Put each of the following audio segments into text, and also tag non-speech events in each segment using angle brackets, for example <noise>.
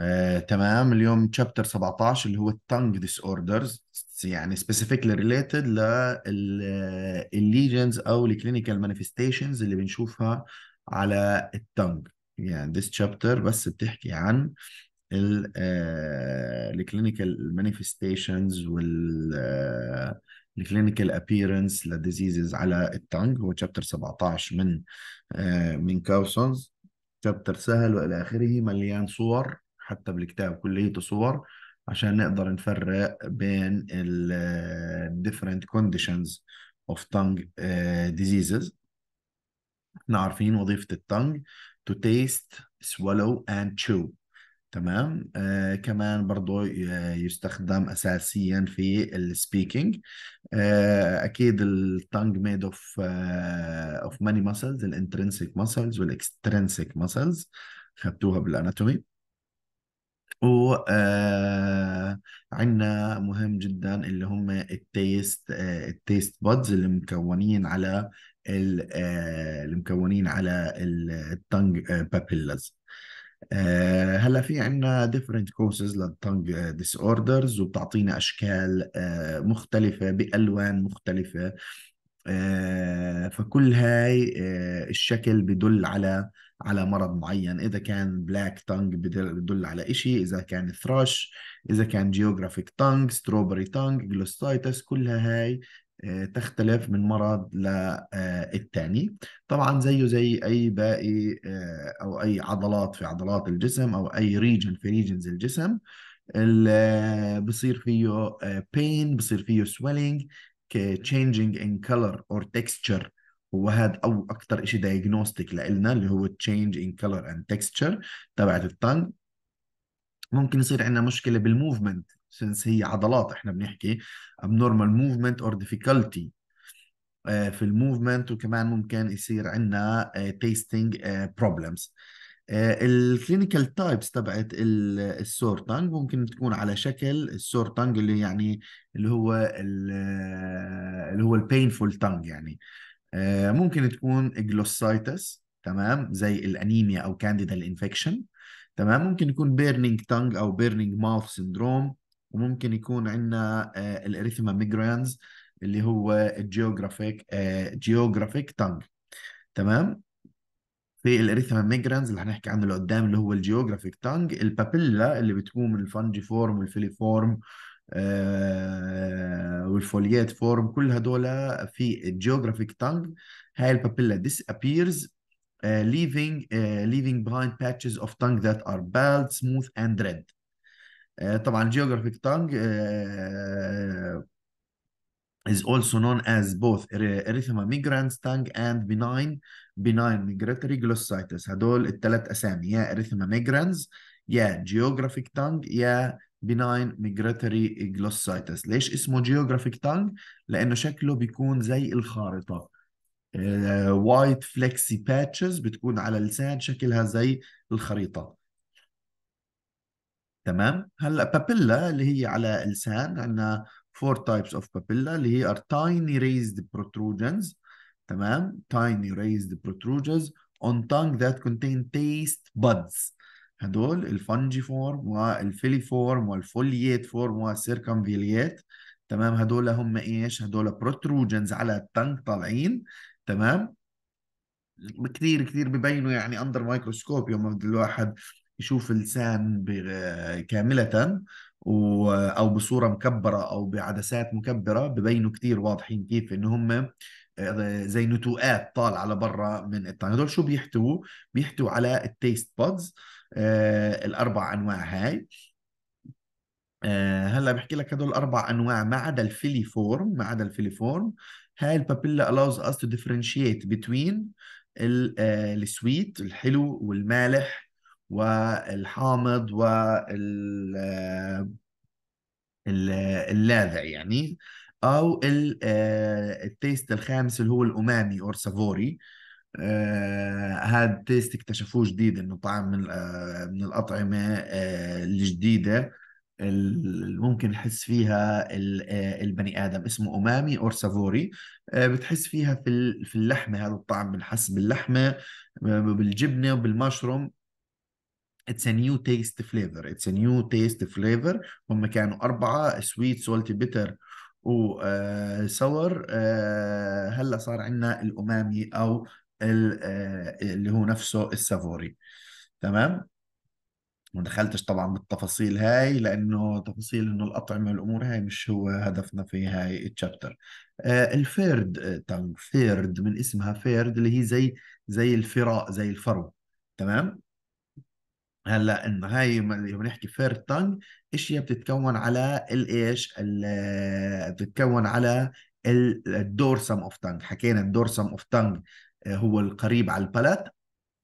آه، تمام اليوم تشابتر 17 اللي هو التانج ديس اوردرز يعني سبيسيفيكلي ريليتد للليجنز او الكلينيكال مانيفستيشنز اللي بنشوفها على التانج يعني ديس تشابتر بس بتحكي عن الكلينيكال مانيفستيشنز آه، وال آه، الكلينيكال ابييرنس لديزيزز على التانج هو شابتر 17 من آه، من كاوسونز شابتر سهل والى اخره مليان صور حتى بالكتاب كليته صور عشان نقدر نفرق بين ال آه، different conditions of tongue آه، diseases احنا عارفين وظيفة التانج to taste, swallow and chew تمام آه كمان برضو آه، يستخدم اساسيا في السبيكينج آه اكيد التانج ميد اوف اوف ماني ماسلز الانترنسيك ماسلز والاكسترنسيك ماسلز خدتوها بالاناتومي و آه عندنا مهم جدا اللي هم التيست آه التيست بودز اللي مكونين على المكونين آه، على التنج بابيلاز آه، هلا في عندنا ديفرنت كوسز للتنج ديس اوردرز وبتعطينا اشكال آه، مختلفه بالوان مختلفه آه، فكل هاي الشكل بدل على على مرض معين اذا كان بلاك تانج بدل على شيء اذا كان ثراش اذا كان جيوغرافيك تانج ستروبري تانج جلوستايتس كلها هاي آه، تختلف من مرض للتاني آه، طبعا زيه زي اي باقي آه، او اي عضلات في عضلات الجسم او اي ريجن في ريجنز الجسم بصير فيه بين بصير فيه swelling changing in color or texture وهذا او اكثر شيء دايجنوستيك لنا اللي هو تشينج ان كلر اند تكستشر تبعت التنج ممكن يصير عندنا مشكله بالموفمنت سنس هي عضلات احنا بنحكي abnormal movement or difficulty آه، في الموفمنت وكمان ممكن يصير عندنا تيستينج بروبلمز الكلينيكال تايبس تبعت السور تانج ممكن تكون على شكل السور تانج اللي يعني اللي هو آه، اللي هو البينفول تانج يعني آه، ممكن تكون جلوسايتس تمام زي الانيميا او كانديدا الانفكشن تمام ممكن يكون بيرنينج تانج او بيرنينج ماوث سندروم وممكن يكون عندنا آه، الاريثما ميجرانز اللي هو الجيوغرافيك آه، جيوغرافيك تانج تمام في الاريثما ميجرانز اللي هنحكي عنه لقدام اللي هو الجيوغرافيك تانج البابيلا اللي بتكون من الفنجي فورم والفيليفورم آه والفوليات فورم كل هدول في الجيوغرافيك تانج هاي البابيلا disappears uh, leaving uh, leaving behind patches of tongue that are bald, smooth and red طبعا geographic tongue is also known as both erythema migrans tongue and benign benign migratory glossitis هدول الثلاث اسامي يا erythema migrans يا geographic tongue يا benign migratory glossitis ليش اسمه geographic tongue لانه شكله بيكون زي الخارطه white flexi patches بتكون على لسان شكلها زي الخريطه تمام هلا بابيلا اللي هي على اللسان عندنا four types of papilla اللي هي are tiny raised protrusions تمام tiny raised protrusions on tongue that contain taste buds هدول الفنجيفورم والفيليفورم والفوليات فورم والسيركمفيليات تمام هدول هم ايش هدول بروتروجنز على التنك طالعين تمام كثير كثير ببينوا يعني اندر مايكروسكوب يوم الواحد يشوف لسان كاملة و... او بصوره مكبره او بعدسات مكبره ببينوا كثير واضحين كيف ان هم آه، زي نتوءات طالعه لبرا من الطعم هدول شو بيحتووا بيحتووا على التيست بادز آه الاربع انواع هاي آه هلا بحكي لك هدول الاربع انواع ما عدا الفيلي فورم ما عدا الفيلي فورم هاي البابيلا allows us to differentiate between آه، السويت الحلو والمالح والحامض وال اللاذع يعني او آه، التيست الخامس اللي هو الامامي اور سافوري هذا آه، التيست اكتشفوه جديد انه طعم من آه، من الاطعمه الجديده اللي ممكن نحس فيها البني ادم اسمه امامي اور سافوري بتحس فيها في في اللحمه هذا الطعم بنحس باللحمه بالجبنه وبالمشروم اتس ا نيو تيست فليفر اتس ا نيو تيست فليفر هم كانوا اربعه سويت سولتي بيتر وسور هلا صار عندنا الامامي او آه، اللي هو نفسه السافوري تمام ما دخلتش طبعا بالتفاصيل هاي لانه تفاصيل انه الاطعمه والامور هاي مش هو هدفنا في هاي التشابتر آه، الفيرد آه، تانج فيرد من اسمها فيرد اللي هي زي زي الفراء زي الفرو تمام هلا انه هاي اللي بنحكي فير تانج اشياء بتتكون على الايش بتتكون على الدورسم اوف تانج حكينا الدورسم اوف تانج هو القريب على البلت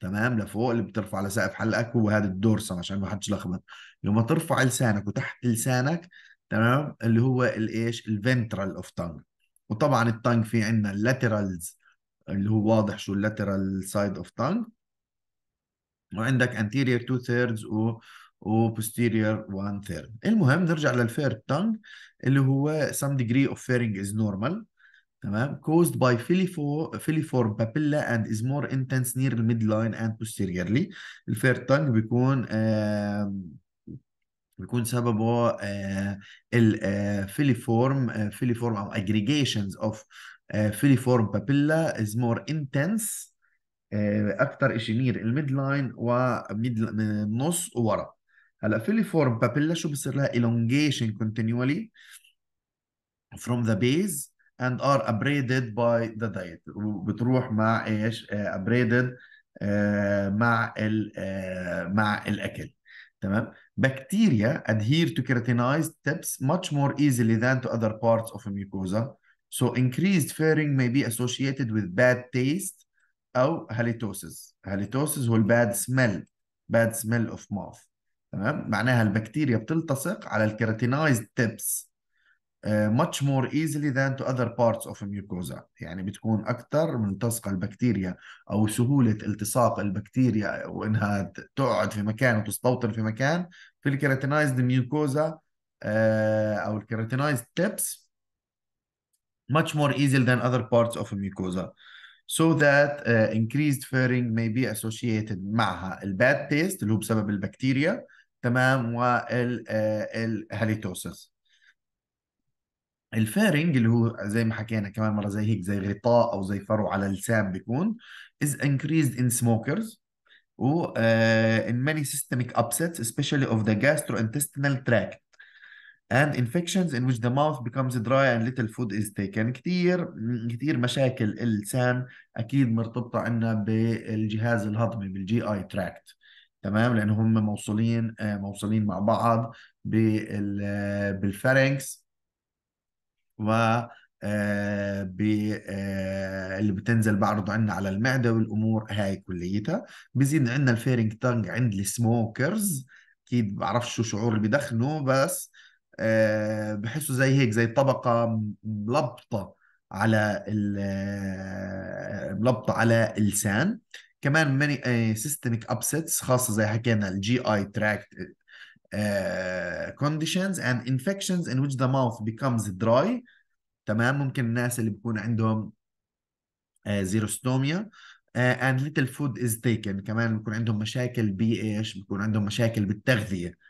تمام لفوق اللي بترفع سقف حلقك هو هذا الدورسم عشان ما حدش لخبط لما ترفع لسانك وتحت لسانك تمام اللي هو الايش الفنترال اوف تانج وطبعا التانج في عندنا اللاترالز اللي هو واضح شو اللاترال سايد اوف تانج وعندك anterior two thirds و posterior one third المهم نرجع للفير تانج اللي هو some degree of fairing is normal تمام caused by filiform papilla and is more intense near the midline and posteriorly الفير تانج بيكون آه بيكون سببه آه الفيليفورم آه او aggregations of filiform papilla is more intense اكثر شيء نير الميد لاين وميد نص وورا هلا فيليفورم بابيلا شو بصير لها elongation continually from the base and are abraded by the diet بتروح مع ايش abraded مع ال مع الاكل تمام بكتيريا adhere to keratinized tips much more easily than to other parts of mucosa so increased fearing may be associated with bad taste او هاليتوسز هاليتوسز الباد سميل باد سميل اوف ماوث تمام معناها البكتيريا بتلتصق على الكيراتينايزد تيبس ماتش مور ايزلي ذان تو اذر بارتس اوف mucosa يعني بتكون اكثر ملتصقه البكتيريا او سهوله التصاق البكتيريا وانها تقعد في مكان وتستوطن في مكان في الكيراتينايزد آه، ميوكوزا او الكيراتينايزد تيبس much more easy than other parts of mucosa so that uh, increased furring may be associated معها الباد تيست اللي هو بسبب البكتيريا تمام والهاليتوسس الفيرنج اللي هو زي ما حكينا كمان مره زي هيك زي غطاء او زي فرو على اللسان بيكون is increased in smokers و uh, in many systemic upsets especially of the gastrointestinal tract and infections in which the mouth becomes dry and little food is taken كثير كثير مشاكل اللسان اكيد مرتبطه عندنا بالجهاز الهضمي بالجي اي تراكت تمام لانه هم موصولين آه، موصولين مع بعض بالفارنكس و آه، آه، اللي بتنزل بعرضه عندنا على المعده والامور هاي كليتها بزيد عندنا الفيرنج تانج عند السموكرز اكيد بعرفش شو شعور اللي بدخنه بس آه، بحسه زي هيك زي طبقه ملبطه على آه، ملبطه على اللسان كمان ماني سيستميك ابسيتس خاصه زي حكينا الجي اي تراكت كونديشنز اند انفكشنز ان ويتش ذا ماوث بيكمز دراي تمام ممكن الناس اللي بيكون عندهم زيروستوميا اند ليتل فود از تيكن كمان بيكون عندهم مشاكل بايش بيكون عندهم مشاكل بالتغذية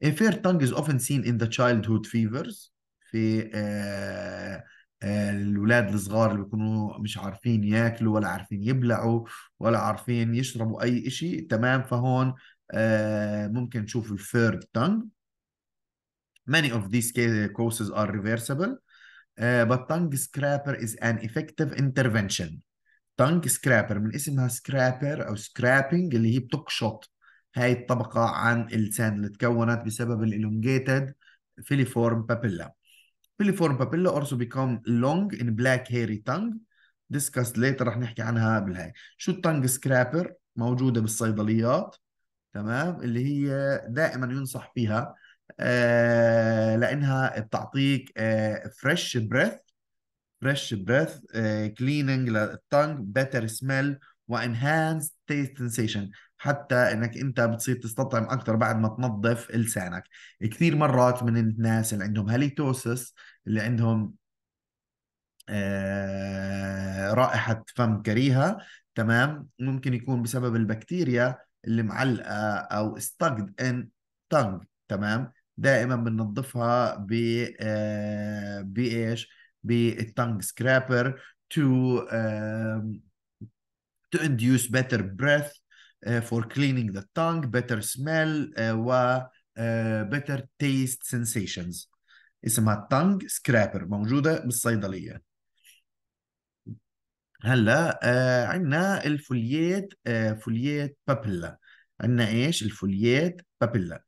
A fair tongue is often seen in the childhood fevers في آه الولاد الصغار اللي بيكونوا مش عارفين ياكلوا ولا عارفين يبلعوا ولا عارفين يشربوا اي شيء تمام فهون ممكن نشوف الفيرد تنج Many of these causes are reversible uh, but tongue scraper is an effective intervention tongue scraper من اسمها scraper او scrapping اللي هي بتقشط هاي الطبقة عن اللسان اللي تكونت بسبب الالونجيتد filiform papilla. Filiform papilla also become long in black hairy tongue discussed later رح نحكي عنها بالهاي شو التنج سكرابر موجودة بالصيدليات تمام اللي هي دائما ينصح فيها آه لانها بتعطيك فريش بريث فريش بريث كليننج للتنج بيتر سميل وانهانس تيست سنسيشن حتى انك انت بتصير تستطعم اكثر بعد ما تنظف لسانك كثير مرات من الناس اللي عندهم هاليتوسس اللي عندهم آه، رائحه فم كريهه تمام ممكن يكون بسبب البكتيريا اللي معلقه او استقد ان تنج تمام دائما بننظفها ب بايش بالتنج سكرابر تو تو اندوس بيتر بريث آه، for cleaning the tongue, better smell آه، و آه، better taste sensations اسمها tongue scraper موجودة بالصيدلية هلا آه عندنا الفوليات آه فوليات بابيلا عندنا ايش الفوليات بابيلا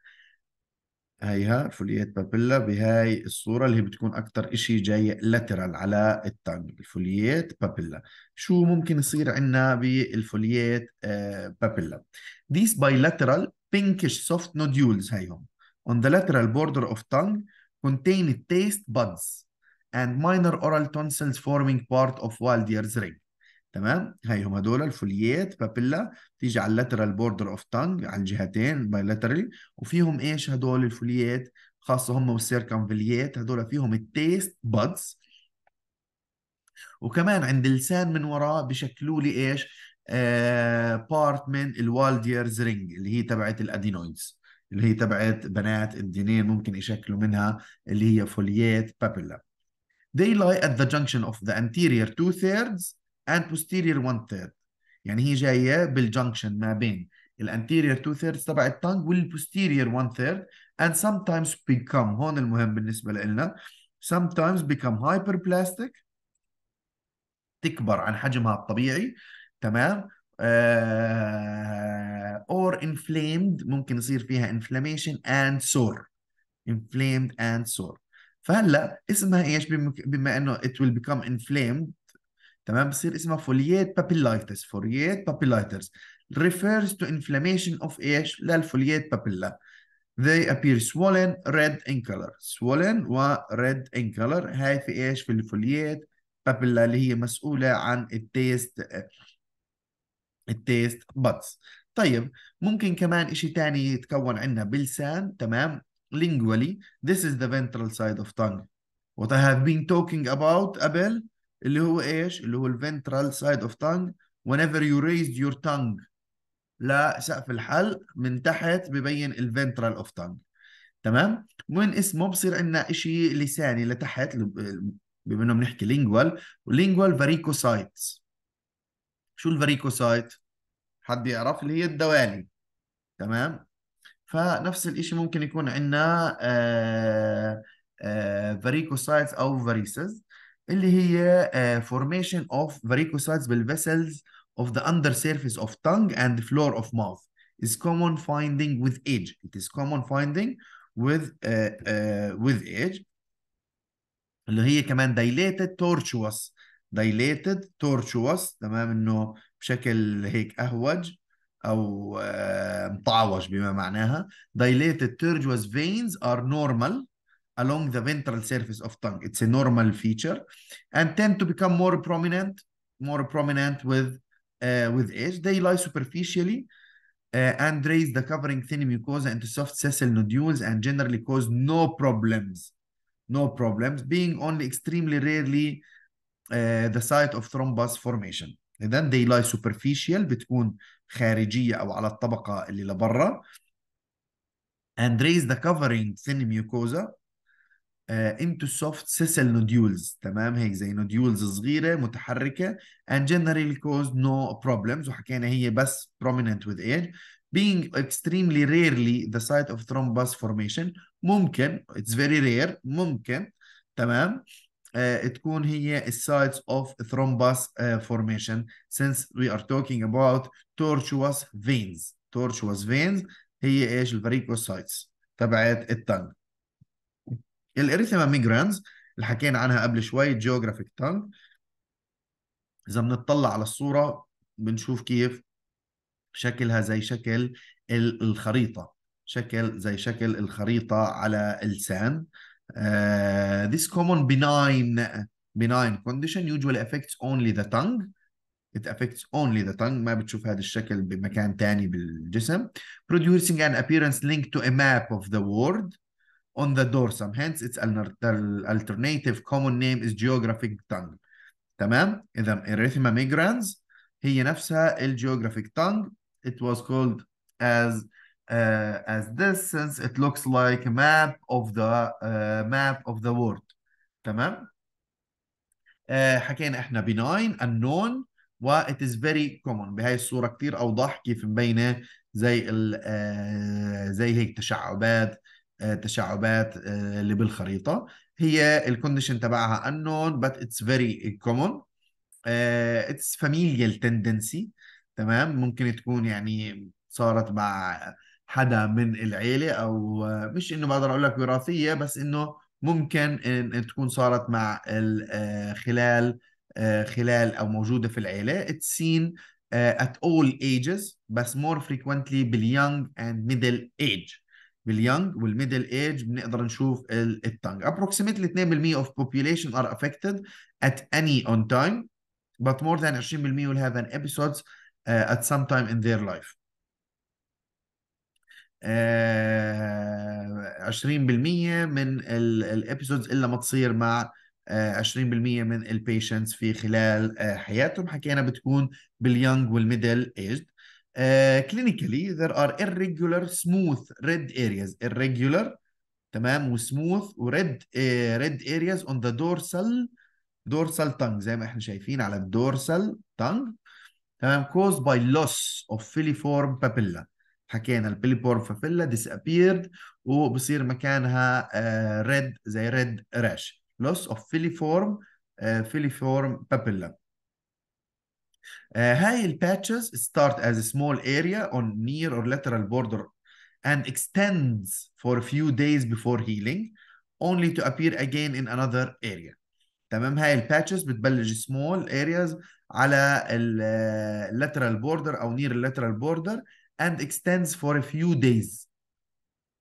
هيها الفوليات بابيلا بهاي الصورة اللي هي بتكون أكثر إشي جاي لاترال على التانج الفوليات بابيلا شو ممكن يصير عنا بالفوليات بابيلا These bilateral pinkish soft nodules هيهم on the lateral border of tongue contain taste buds and minor oral tonsils forming part of Waldier's ring تمام هاي هم هدول الفوليات بابيلا بتيجي على اللاترال بوردر اوف تانج على الجهتين بايلاترالي وفيهم ايش هدول الفوليات خاصه هم والسيركمفليات هدول فيهم التيست بادز وكمان عند اللسان من وراه بشكلوا لي ايش بارت آه، من الوالديرز رينج اللي هي تبعت الادينويدز اللي هي تبعت بنات الدينين ممكن يشكلوا منها اللي هي فوليات بابيلا They lie at the junction of the anterior two thirds and posterior one third يعني هي جايه بالجنكشن ما بين anterior تو thirds تبع التانج posterior one ثيرد and sometimes become هون المهم بالنسبه لنا sometimes become hyperplastic تكبر عن حجمها الطبيعي تمام uh, or inflamed ممكن يصير فيها inflammation and sore inflamed and sore فهلا اسمها ايش بما انه it will become inflamed تمام بصير اسمها فوليات بابيلايتس فوليات بابيلايترز refers to inflammation of ايش للفوليات بابيلا they appear swollen red in color swollen و red in color هاي في ايش في الفوليات بابيلا اللي هي مسؤولة عن التيست التيست بادز طيب ممكن كمان شيء ثاني يتكون عندنا باللسان تمام lingually this is the ventral side of tongue what I have been talking about قبل اللي هو ايش؟ اللي هو الفنترال سايد اوف تانج whenever you raised your tongue لسقف الحلق من تحت ببين الفنترال اوف تانج تمام؟ وين اسمه بصير عندنا شيء لساني لتحت بما انه بنحكي لينجوال لينجوال فاريكوسايتس شو الفاريكوسايت؟ حد يعرف اللي هي الدوالي تمام؟ فنفس الشيء ممكن يكون عندنا فاريكوسايتس آه، آه، او فاريسز اللي هي uh, formation of varicocytes vessels of the undersurface of tongue and floor of mouth is common finding with age. It is common finding with uh, uh, with age. اللي هي كمان dilated tortuous dilated tortuous تمام انه بشكل هيك اهوج او uh, مطعوج بما معناها dilated tortuous veins are normal along the ventral surface of tongue. It's a normal feature and tend to become more prominent, more prominent with, uh, with age. They lie superficially uh, and raise the covering thin mucosa into soft sessile nodules and generally cause no problems, no problems, being only extremely rarely uh, the site of thrombus formation. And then they lie superficial between خارجية أو على الطبقة اللي لبرا and raise the covering thin mucosa into soft sessile nodules تمام هيك زي nodules صغيره متحركه and generally cause no problems وحكينا هي بس prominent with age being extremely rarely the site of thrombus formation ممكن it's very rare ممكن تمام uh, تكون هي sites of thrombus uh, formation since we are talking about tortuous veins tortuous veins هي ايش الفريكوسايتس تبعت التنج الاريثما ميجرانز اللي حكينا عنها قبل شوي جيوغرافيك تانج اذا بنطلع على الصوره بنشوف كيف شكلها زي شكل الخريطه شكل زي شكل الخريطه على اللسان آه، this common benign benign condition usually affects only the tongue it affects only the tongue ما بتشوف هذا الشكل بمكان تاني بالجسم producing an appearance linked to a map of the world on the dorsum hence its alternative common name is geographic tongue تمام اذا erythema migrans هي نفسها الجيوغرافيك tongue it was called as uh, as this since it looks like a map of the uh, map of the world تمام uh, حكينا احنا benign unknown و it is very common بهاي الصوره كثير اوضح كيف مبينه زي ال uh, زي هيك تشعبات آه، تشعبات آه، اللي بالخريطه هي الكونديشن تبعها unknown but it's very common اتس آه، فاميليال tendency تمام ممكن تكون يعني صارت مع حدا من العيله او مش انه بقدر اقول لك وراثيه بس انه ممكن إن تكون صارت مع خلال خلال او موجوده في العيله it's seen at all ages بس more frequently باليونج and middle age باليونج والميدل ايج بنقدر نشوف التانج approximately 2% of population are affected at any on time but more than 20% will have an episodes uh, at some time in their life uh, 20% من الابيسودز الا ما تصير مع 20% uh, من البيشنتس في خلال uh, حياتهم حكينا بتكون باليونج والميدل ايجد Uh, clinically, there are irregular smooth red areas. Irregular تمام و smooth وسموث وريد red areas on the dorsal dorsal tongue زي ما احنا شايفين على dorsal tongue تمام caused by loss of filiform papilla حكينا ال الفيليفورم papilla disappeared و بصير مكانها uh, red زي red rash loss of filiform uh, filiform papilla Uh, هاي الباتشز start as a small area on near or lateral border and extends for a few days before healing only to appear again in another area تمام هاي الباتشز بتبلش small areas على ال uh, lateral border او near lateral border and extends for a few days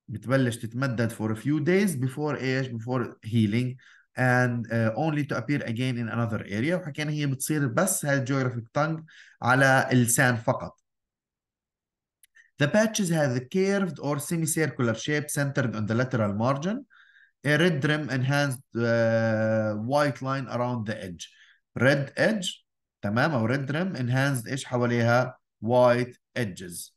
بتبلش تتمدد for a few days before ايش before healing and uh, only to appear again in another area وحكينا هي بتصير بس هاي الجيوغرافيك تانج على اللسان فقط The patches have a curved or semicircular shape centered on the lateral margin, a red rim enhanced uh, white line around the edge. Red edge تمام أو red rim enhanced إيش حواليها white edges.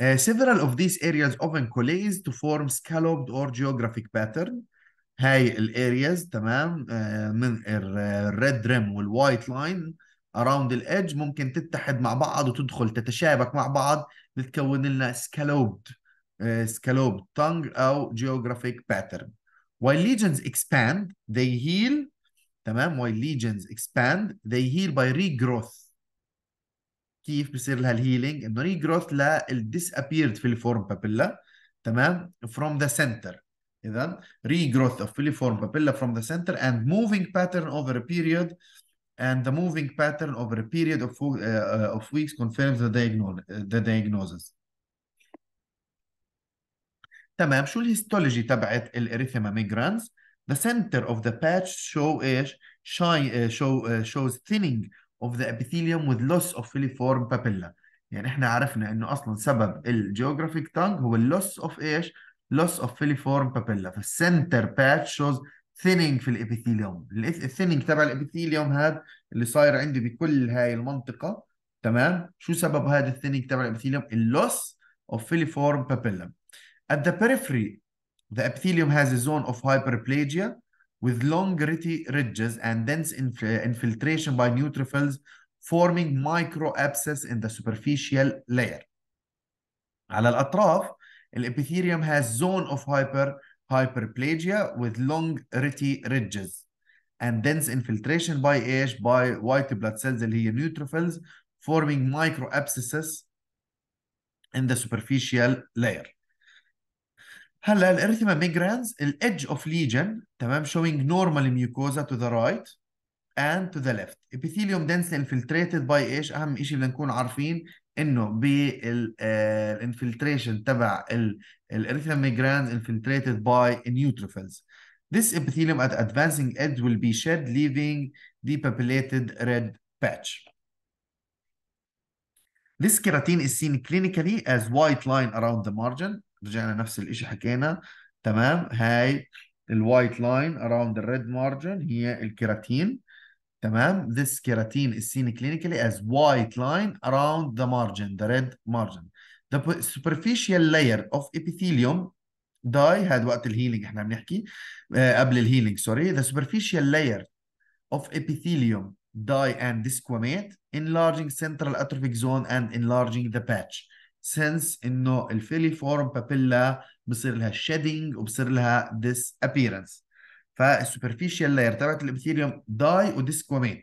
Uh, several of these areas often collapse to form scalloped or geographic pattern هاي الارياز تمام uh, من الريد ريم والوايت لاين اراوند الايدج ممكن تتحد مع بعض وتدخل تتشابك مع بعض لتكون لنا scalloped scalloped tongue او geographic pattern. while legions expand they heal تمام while legions expand they heal by regrowth كيف بصير لها الهيلينج انه ري جروث للديس ابيرد فيليفورم بابيلا تمام فروم ذا سنتر اذا regrowth of filiform papilla from the center and moving pattern over a period and the moving pattern over a period of, uh, of weeks confirms the, diagnosis, the diagnosis. تمام شو الهيستولوجي تبعت الاريثما ميجرانز؟ The center of the patch show ايش؟ Shy, uh, show, uh, shows thinning of the epithelium with loss of filiform papilla يعني احنا عرفنا انه اصلا سبب الجيوغرافيك تانج هو اللوس اوف ايش؟ loss of filiform papilla فالسنتر باتش شوز ثيننج في الابيثيليوم الثيننج تبع الابيثيليوم هذا اللي صاير عندي بكل هاي المنطقه تمام شو سبب هذا الثيننج تبع الابيثيليوم اللوس of filiform papilla at the periphery the epithelium has a zone of hyperplasia with long gritty ridges and dense inf infiltration by neutrophils, forming microabscess in the superficial layer. على الأطراف, the epithelium has zone of hyper hyperplasia with long gritty ridges and dense infiltration by ash by white blood cells اللي هي neutrophils forming microabscesses in the superficial layer. هلا the edge of legion, I'm showing normally mucosa to the right and to the left epithelium densely infiltrated by ايش اهم شيء بدنا نكون عارفين انه بالانفلتريشن تبع الاريثما ميجرانز infiltrated by neutrophils This epithelium at advancing edge will be shed leaving depopulated red patch. This keratin is seen clinically as white line around the margin رجعنا نفس الشيء حكينا تمام هاي الوايت لاين اراوند الريد مارجن هي الكيراتين تمام this keratin is seen clinically as white line around the margin the red margin the superficial layer of epithelium die هذا وقت الهيلينج احنا بنحكي uh, قبل الهيلينج سوري the superficial layer of epithelium die and disquamate enlarging central atrophic zone and enlarging the patch سنس انه الفيلي فورم بابيلا بصير لها شيدنج وبصير لها ديس ابييرنس فالسوبرفيشال لاير تبعت الابثيليوم داي وديسكوميت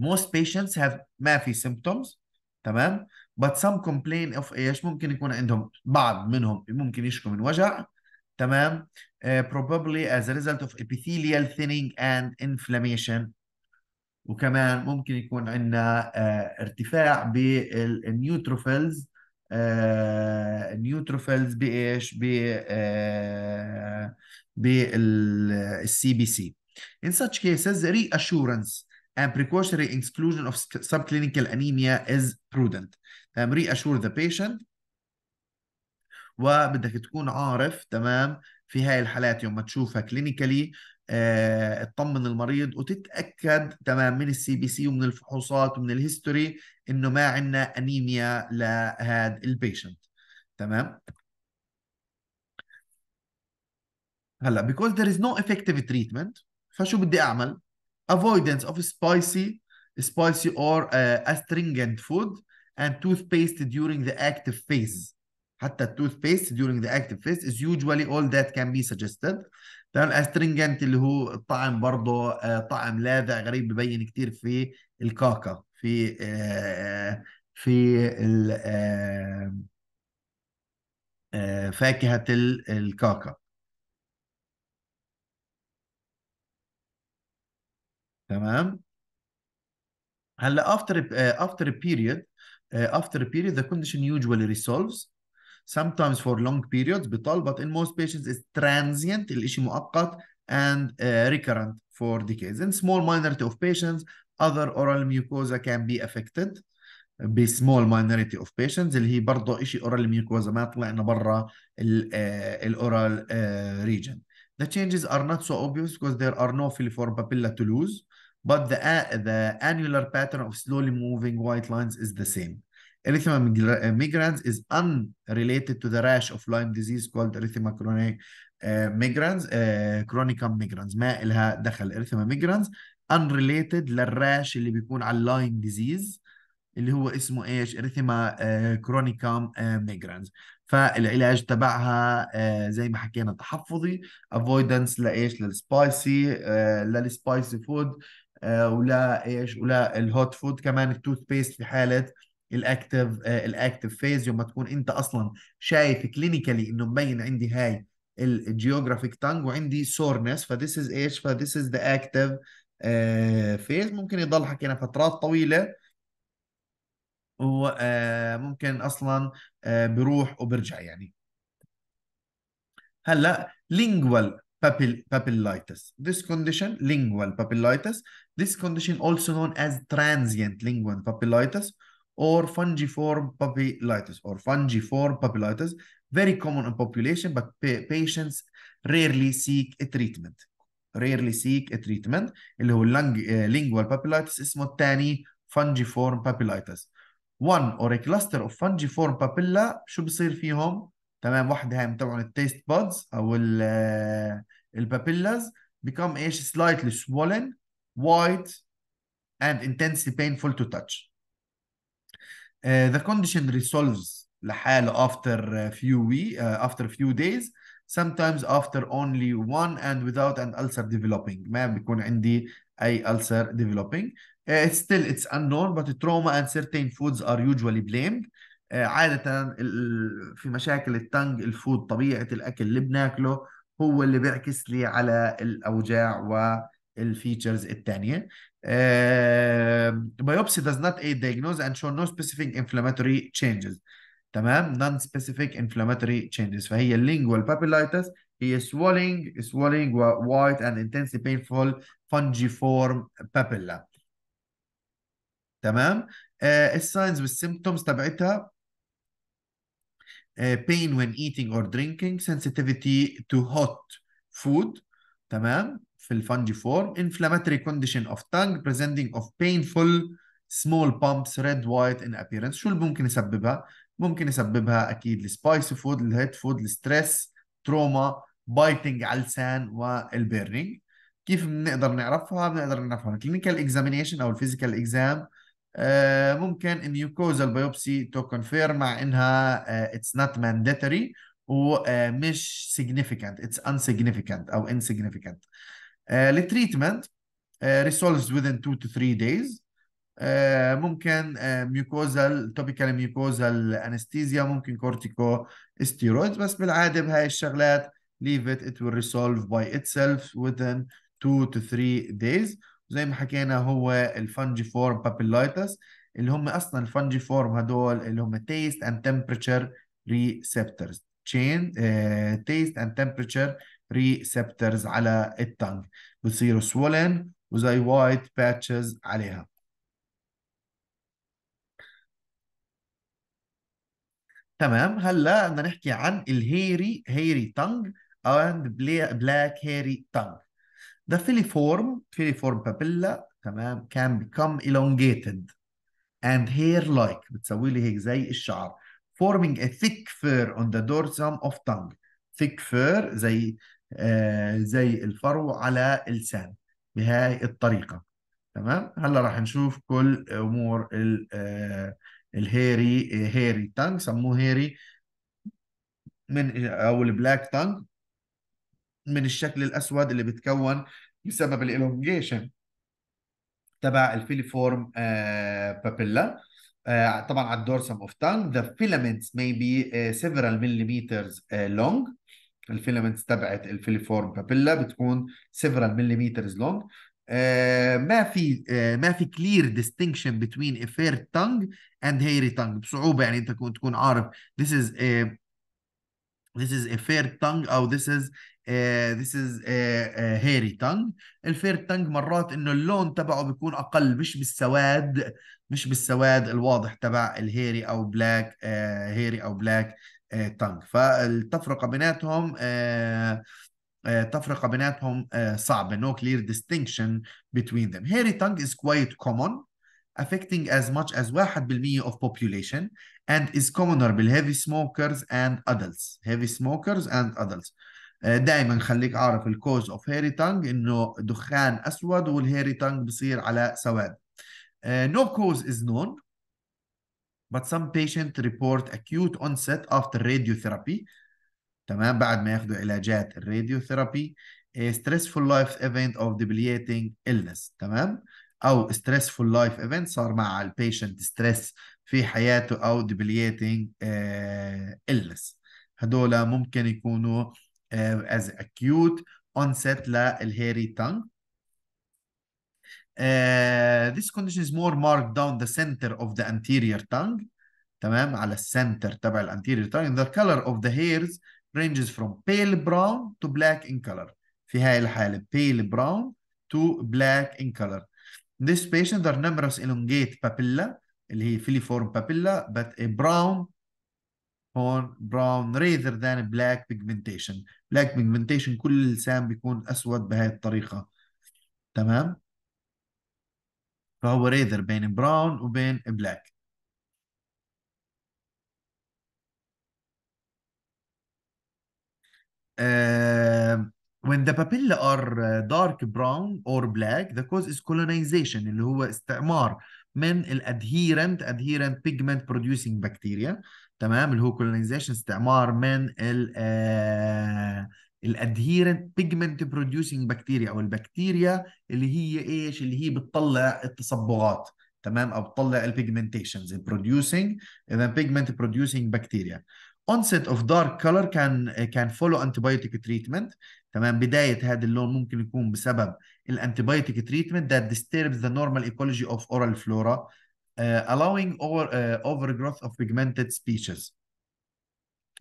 most patients have ما في symptoms تمام but some complain of ايش ممكن يكون عندهم بعض منهم ممكن يشكوا من وجع تمام uh, probably as a result of epithelial thinning and inflammation وكمان ممكن يكون عندنا آه، ارتفاع بالنيوتروفيلز نيوتروفيلز بايش ب بالسي بي سي in such cases reassurance and precautionary exclusion of subclinical anemia is prudent Um, reassure the patient وبدك تكون عارف تمام في هاي الحالات يوم ما تشوفها كلينيكالي تطمن المريض وتتاكد تمام من السي بي سي ومن الفحوصات ومن الهيستوري انه ما عندنا انيميا لهذا البيشنت تمام هلا because there is no effective treatment فشو بدي اعمل avoidance of spicy spicy or uh, astringent food and toothpaste during the active phase حتى toothpaste during the active phase is usually all that can be suggested تمام استرنجنت اللي هو الطعم برضه آه، طعم لاذع غريب ببين كتير في الكاكا في آه، في آه، فاكهة الكاكا تمام هلا after a, after period after a period the condition usually resolves sometimes for long periods بطل but in most patients it's transient الإشي مؤقت and uh, recurrent for decades. In small minority of patients other oral mucosa can be affected small minority of patients اللي هي برضه oral mucosa ما طلعنا برا uh، oral uh، region. The changes are not so obvious because there are no filiform papilla to lose but the, uh, the annular pattern of slowly moving white lines is the same. erythema eh, migrans is unrelated to the rash of Lyme disease called erythema chronic eh, migrans eh, chronic migrans ما إلها دخل erythema migrans unrelated للراش اللي بيكون على Lyme disease اللي هو اسمه ايش اريثما كرونيكام ميجرانز فالعلاج تبعها زي ما حكينا تحفظي افويدنس لايش للسبايسي للسبايسي فود ولا ايش ولا الهوت فود كمان التوث بيست في حاله الاكتف آه، الاكتف فيز يوم ما تكون انت اصلا شايف كلينيكالي انه مبين عندي هاي الجيوغرافيك تانج وعندي سورنس فذيس از ايش فذيس از ذا اكتف فيز ممكن يضل حكينا فترات طويله وممكن آه، اصلا آه، بروح وبرجع يعني هلا lingual papillitis. This condition, lingual papillitis, this condition also known as transient lingual papillitis or fungiform papillitis or fungiform papillitis, very common in population, but pa patients rarely seek a treatment. Rarely seek a treatment. اللي هو lung, uh, lingual papillitis اسمه الثاني fungiform papillitis. One or a cluster of fungiform papilla شو بصير فيهم؟ تمام واحدة هاي طبعا التيست بادز أو البابيلاز uh, become ايش slightly swollen, white and intensely painful to touch. The condition resolves لحاله after few week, after few days sometimes after only one and without an ulcer developing ما بيكون عندي اي ulcer developing uh, it's still it's unknown but trauma and certain foods are usually blamed uh, عادة في مشاكل التنج الفود طبيعة الأكل اللي بناكله هو اللي بيعكس لي على الأوجاع و الفيتشرز الثانيه biopsy does not aid diagnose and show no specific inflammatory changes تمام non specific inflammatory changes فهي lingual papillitis هي swelling swelling white and intensely painful fungiform papilla تمام signs with symptoms تبعتها pain when eating or drinking sensitivity to hot food تمام في فورم inflammatory condition of tongue presenting of painful small bumps red white in appearance شو اللي ممكن يسببها؟ ممكن يسببها اكيد السبايسي فود الهيت فود الستريس تروما بايتنج على اللسان والبيرنينج كيف بنقدر نعرفها؟ بنقدر نعرفها كلينيكال اكزامينيشن او الفيزيكال اكزام آه، ممكن ان كوزال بايوبسي تو كونفيرم مع انها اتس نوت مانداتري ومش significant اتس unsignificant او insignificant التريتمنت آه، ريسولفز آه، within 2 to 3 days آه، ممكن ميوكوزال توبيكال ميوكوزال انستيزيا ممكن كورتيكو استيرويدز بس بالعاده بهاي الشغلات leave it it will resolve by itself within 2 to 3 days زي ما حكينا هو الفنجي فورم بابيلايتس اللي هم اصلا الفنجي فورم هدول اللي هم تيست اند تمبرتشر ريسبتورز تشين تيست اند تمبرتشر ريسبترز على التنج بصيروا swollen وزي white patches عليها تمام هلا بدنا نحكي عن الهيري هيري تنج and black hairy tongue ده فيليفورم فيليفورم بابيلا تمام can become elongated and hair like بتسوي لي هيك زي الشعر forming a thick fur on the dorsum of tongue thick fur زي آه، زي الفرو على اللسان بهاي الطريقة تمام هلا راح نشوف كل امور ال آه، الهيري هيري تانج سموه هيري من او البلاك تانج من الشكل الاسود اللي بتكون بسبب الالونجيشن تبع الفيليفورم آه، بابيلا طبعا على الدورسم اوف تانج ذا فيلمنتس مي بي سيفرال مليمترز لونج الفيلمنتس تبعت الفيليفورم بابيلا بتكون سيفرال مليمترز لونج ما في آه، ما في كلير ديستنكشن بين افير تانج اند هيري تانج بصعوبه يعني انت تكون عارف this is a this is a fair tongue او this is a, this is a, a hairy tongue الفير تانج مرات انه اللون تبعه بيكون اقل مش بالسواد مش بالسواد الواضح تبع الهيري او بلاك آه، هيري او بلاك تانغ فالتفرقه بيناتهم تفرقه بيناتهم صعبه no clear distinction between them hairy tongue is quite common affecting as much as 1% of population and is commoner heavy smokers and adults heavy smokers and adults دائما خليك عارف cause of hairy tongue انه دخان اسود والهيري tongue بصير على سواد no cause is known but some patients report acute onset after radiotherapy تمام بعد ما ياخذوا علاجات الراديوثيرابي a stressful life event of debilitating illness تمام او stressful life event صار مع البيشنت ستريس في حياته او debilitating uh, illness هدول ممكن يكونوا uh, as acute onset للهيري tongue Uh, this condition is more marked down the center of the anterior tongue تمام على السنتر تبع الانتيريور tongue and the color of the hairs ranges from pale brown to black in color في هاي الحالة pale brown to black in color in this patient there are numerous elongate papilla اللي هي filiform papilla but a brown هون brown rather than black pigmentation black pigmentation كل لسان بيكون أسود بهاي الطريقة تمام فهو ريذر بين براون وبين بلاك Uh, when the papilla are dark brown or black, the cause is colonization اللي هو استعمار من الادهيرنت adherent pigment producing bacteria تمام اللي هو colonization استعمار من ال الادهيرنت بيجمنت برودوسينج بكتيريا او البكتيريا اللي هي ايش اللي هي بتطلع التصبغات تمام او بتطلع البيجمنتيشنز بروديوسنج اذا بيجمنت برودوسينج بكتيريا onset of dark color كان كان فولو antibiotic تريتمنت تمام بدايه هذا اللون ممكن يكون بسبب الانتبايوتيك تريتمنت that disturbs the normal ecology of oral flora uh, allowing over, uh, overgrowth of pigmented species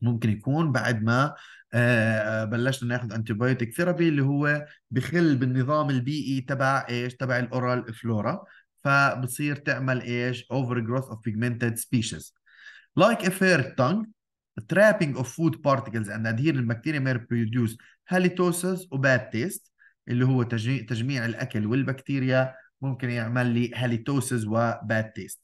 ممكن يكون بعد ما آه، بلشنا ناخذ انتيبايوتيك ثيرابي اللي هو بخل بالنظام البيئي تبع ايش تبع الاورال فلورا فبصير تعمل ايش اوفر جروث اوف بيجمنتد سبيشيز لايك افير تانج trapping of food particles and the bacteria may produce halitosis وباد تيست اللي هو تجميع الاكل والبكتيريا ممكن يعمل لي halitosis وباد تيست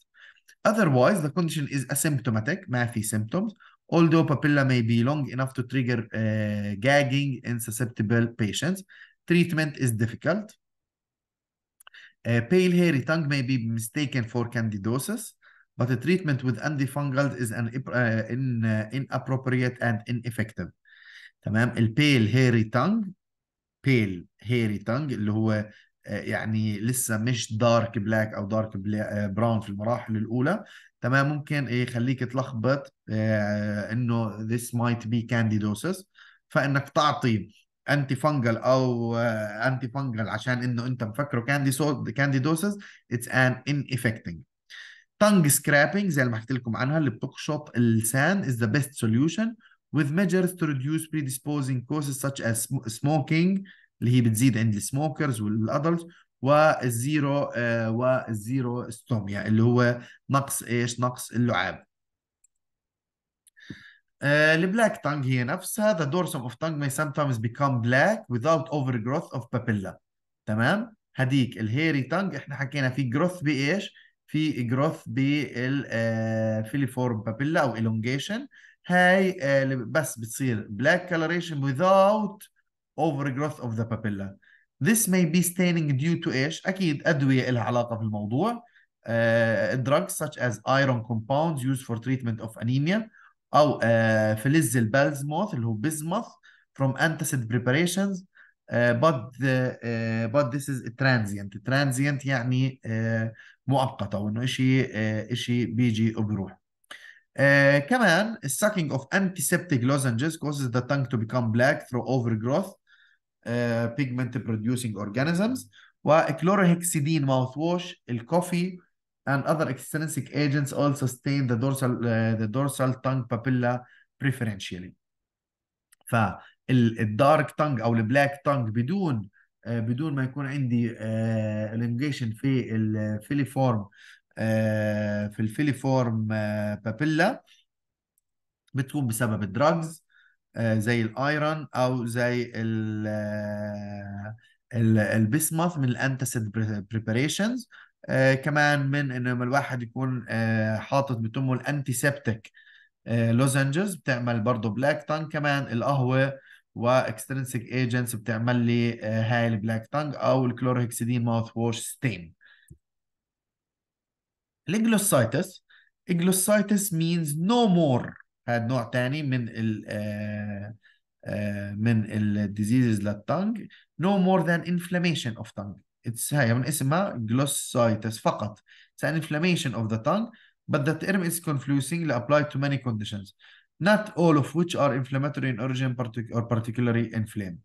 Otherwise the condition is asymptomatic ما في symptoms although papilla may be long enough to trigger uh, gagging in susceptible patients. Treatment is difficult. A pale hairy tongue may be mistaken for candidosis, but a treatment with antifungals is an uh, in, uh, inappropriate and ineffective. تمام pale hairy tongue, pale hairy tongue اللي هو يعني لسه مش dark black او dark brown في المراحل الاولى تمام ممكن إيه، يخليك تلخبط آه، انه this might be candidosis فانك تعطي انتي فانجل او انتي آه، فانجل عشان انه انت مفكره كاندي كانديدوسس اتس ان انفكتنج تانج سكرابينج زي ما حكيت لكم عنها اللي بتقشط اللسان is the best solution with measures to reduce predisposing causes such as smoking اللي هي بتزيد عند السموكرز والادلتس والزيرو والزيرو استوميا اللي هو نقص ايش نقص اللعاب آه البلاك تانج هي نفسها the dorsum of tongue may sometimes become black without overgrowth of papilla تمام هديك الهيري تانج احنا حكينا في جروث بايش في جروث بالفيليفورم بابيلا او elongation هاي آه، بس بتصير black coloration without overgrowth of the papilla This may be staining due to ايش؟ اكيد ادويه لها علاقه في الموضوع. Uh, drugs such as iron compounds used for treatment of anemia او فلز البالزموث اللي هو from antacid preparations uh, but the, uh, but this is transient transient يعني مؤقته او انه شيء شيء بيجي وبيروح كمان sucking of antiseptic lozenges causes the tongue to become black through overgrowth بيجمنت بروديوسينج اورجانيزمز وكلوروهكسيدين ماوث ووش الكوفي and other extrinsic agents all sustain the dorsal uh, the dorsal tongue papilla preferentially فالدارك تانج او البلاك تانج بدون آه، بدون ما يكون عندي الونجيشن آه، في الفيليفورم في الفيليفورم بابيلا بتكون بسبب الدراجز آه، زي الايرون او زي آه، البسمث من الانتسيد بريباريشنز آه، كمان من انه الواحد يكون حاطط بتمه الانتيسبتيك لوزنجز بتعمل برضه بلاك تانج كمان القهوه واكسترنسك ايجنتس بتعمل لي هاي البلاك تانج او الكلوروهكسيدين ماوث ووش ستين الجلوسايتس الجلوسايتس means no more هذا نوع ثاني من ال من diseases للطنج no more than inflammation of tongue it's هاي من اسمها glossitis فقط it's an inflammation of the tongue but the term is confusingly applied to many conditions not all of which are inflammatory in origin or particularly inflamed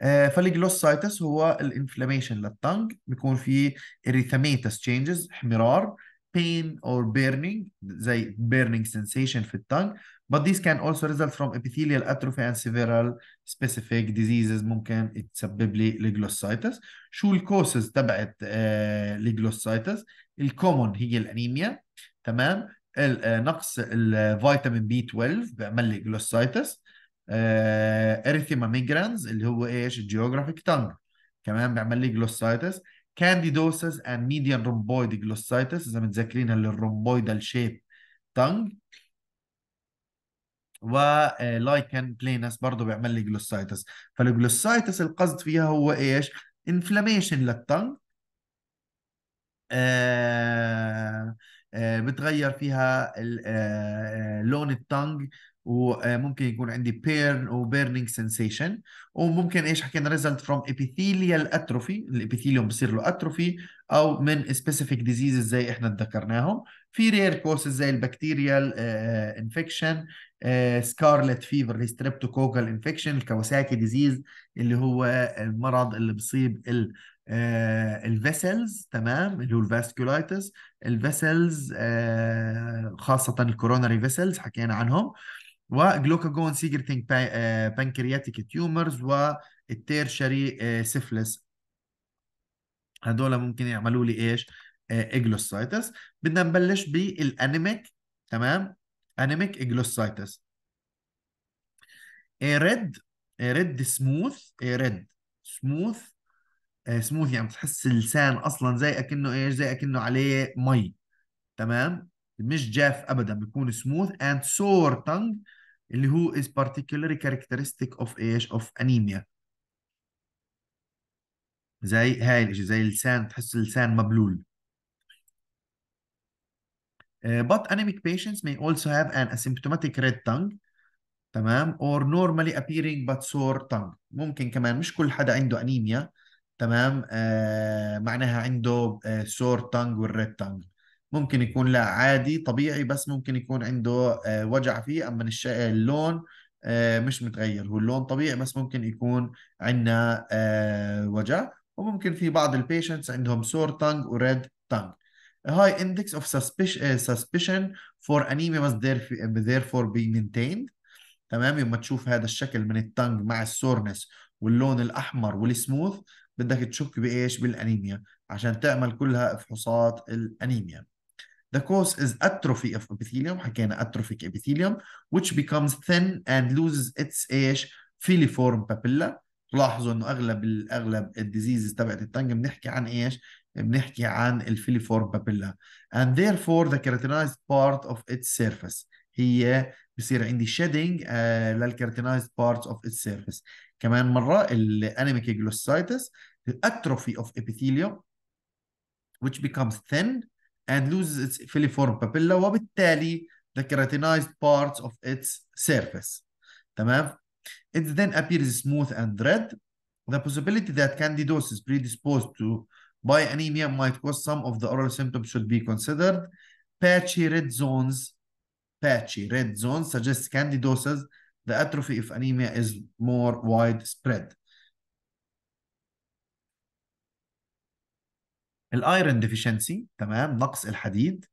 فالجلوسايتس هو الانفلاميشن للطنج بيكون في اريثميتس تشينجز احمرار pain or burning زي burning sensation في الtongue but this can also result from epithelial atrophy and several specific diseases ممكن تسبب لي الجلوسايتس شو الكوسز تبعت الجلوسايتس آه، الكومون هي الانيميا تمام آه، نقص الفيتامين بي 12 بيعمل لي جلوسايتس اريثيما آه، ميجرانز اللي هو ايش الجيوغرافيك تانج كمان بيعمل لي جلوسايتس كانديدوسس اند ميديان رومبويد جلوسايتس اذا متذكرين الرومبويدال شيب تانج لايكن بلينس برضه بيعمل لي جلوسايتس فالجلوسايتس القصد فيها هو ايش؟ انفلاميشن للتنج آه آه بتغير فيها آه، آه، لون التنج وممكن يكون عندي بيرن او بيرنينج سنسيشن وممكن ايش حكينا ريزلت فروم ابيثيليال اتروفي الابيثيليوم بصير له اتروفي او من سبيسيفيك ديزيزز زي احنا ذكرناهم في رير كوسز زي البكتيريال انفكشن سكارلت فيفر اللي ستريبتوكوكال انفكشن الكواساكي ديزيز اللي هو المرض اللي بصيب ال آه، الفيسلز تمام اللي هو الفاسكولايتس الفيسلز آه، خاصة الكوروناري فيسلز حكينا عنهم وجلوكاجون سيجرتنج آه، بانكرياتيك تيومرز والتيرشري آه، سيفلس هدول ممكن يعملوا لي ايش آه، اجلوسايتس بدنا نبلش بالانيميك تمام انيميك اجلوسايتس ريد ريد سموث ريد سموث سموث يعني بتحس اللسان اصلا زي اكنه ايش زي اكنه عليه مي تمام مش جاف ابدا بيكون سموث اند سور تانج اللي هو is particularly characteristic of ايش of anemia زي هاي الاشي زي اللسان تحس اللسان مبلول uh, but anemic patients may also have an asymptomatic red tongue تمام or normally appearing but sore tongue ممكن كمان مش كل حدا عنده anemia تمام آه معناها عنده tongue تانج red tongue ممكن يكون لا عادي طبيعي بس ممكن يكون عنده آه، وجع فيه اما الش... آه، اللون آه، مش متغير هو اللون طبيعي بس ممكن يكون عندنا وجع وممكن في بعض البيشنتس عندهم سور تانج وريد تانج هاي اندكس اوف سسبشن فور انيميا بس ذير فور بي maintained تمام يوم تشوف هذا الشكل من التانج مع السورنس واللون الاحمر والسموث بدك تشك بايش بالانيميا عشان تعمل كلها فحوصات الانيميا The cause is atrophy of epithelium حكينا atrophic epithelium which becomes thin and loses its ايش filiform papilla تلاحظوا انه اغلب اغلب الديزيزز تبعت التنج بنحكي عن ايش؟ بنحكي عن الفيليفورم بابيلا and therefore the keratinized part of its surface هي بصير عندي shedding uh, للكيراتينايزد parts of its surface كمان مرة الانيميك جلوسايتس the atrophy of epithelium which becomes thin and loses its filiform papilla وبالتالي the keratinized parts of its surface تمام it then appears smooth and red the possibility that candidosis predisposed to by anemia might cause some of the oral symptoms should be considered patchy red zones patchy red zones suggests candidosis the atrophy of anemia is more widespread الايرون ديفيشنسي تمام نقص الحديد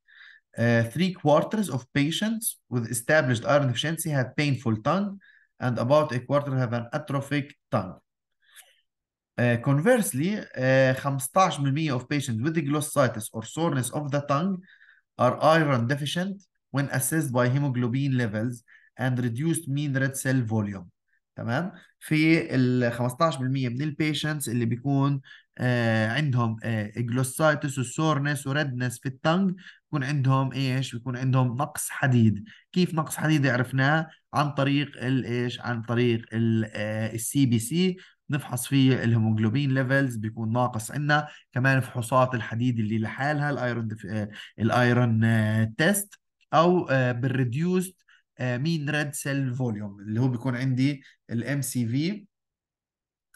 Uh, three quarters of patients with established iron deficiency have painful tongue and about a quarter have an atrophic tongue. Uh, conversely, uh, 15% of patients with glossitis or soreness of the tongue are iron deficient when assessed by hemoglobin levels and reduced mean red cell volume. تمام في ال 15% من patients اللي بيكون آه عندهم آه جلوسايتس وسورنس وردنس في التنج بكون عندهم ايش بكون عندهم نقص حديد كيف نقص حديد عرفناه عن طريق الايش عن طريق السي بي سي نفحص فيه الهيموجلوبين ليفلز بيكون ناقص عندنا كمان فحوصات الحديد اللي لحالها الايرون الايرون تيست او بالريديوست مين ريد سيل فوليوم اللي هو بيكون عندي الام سي في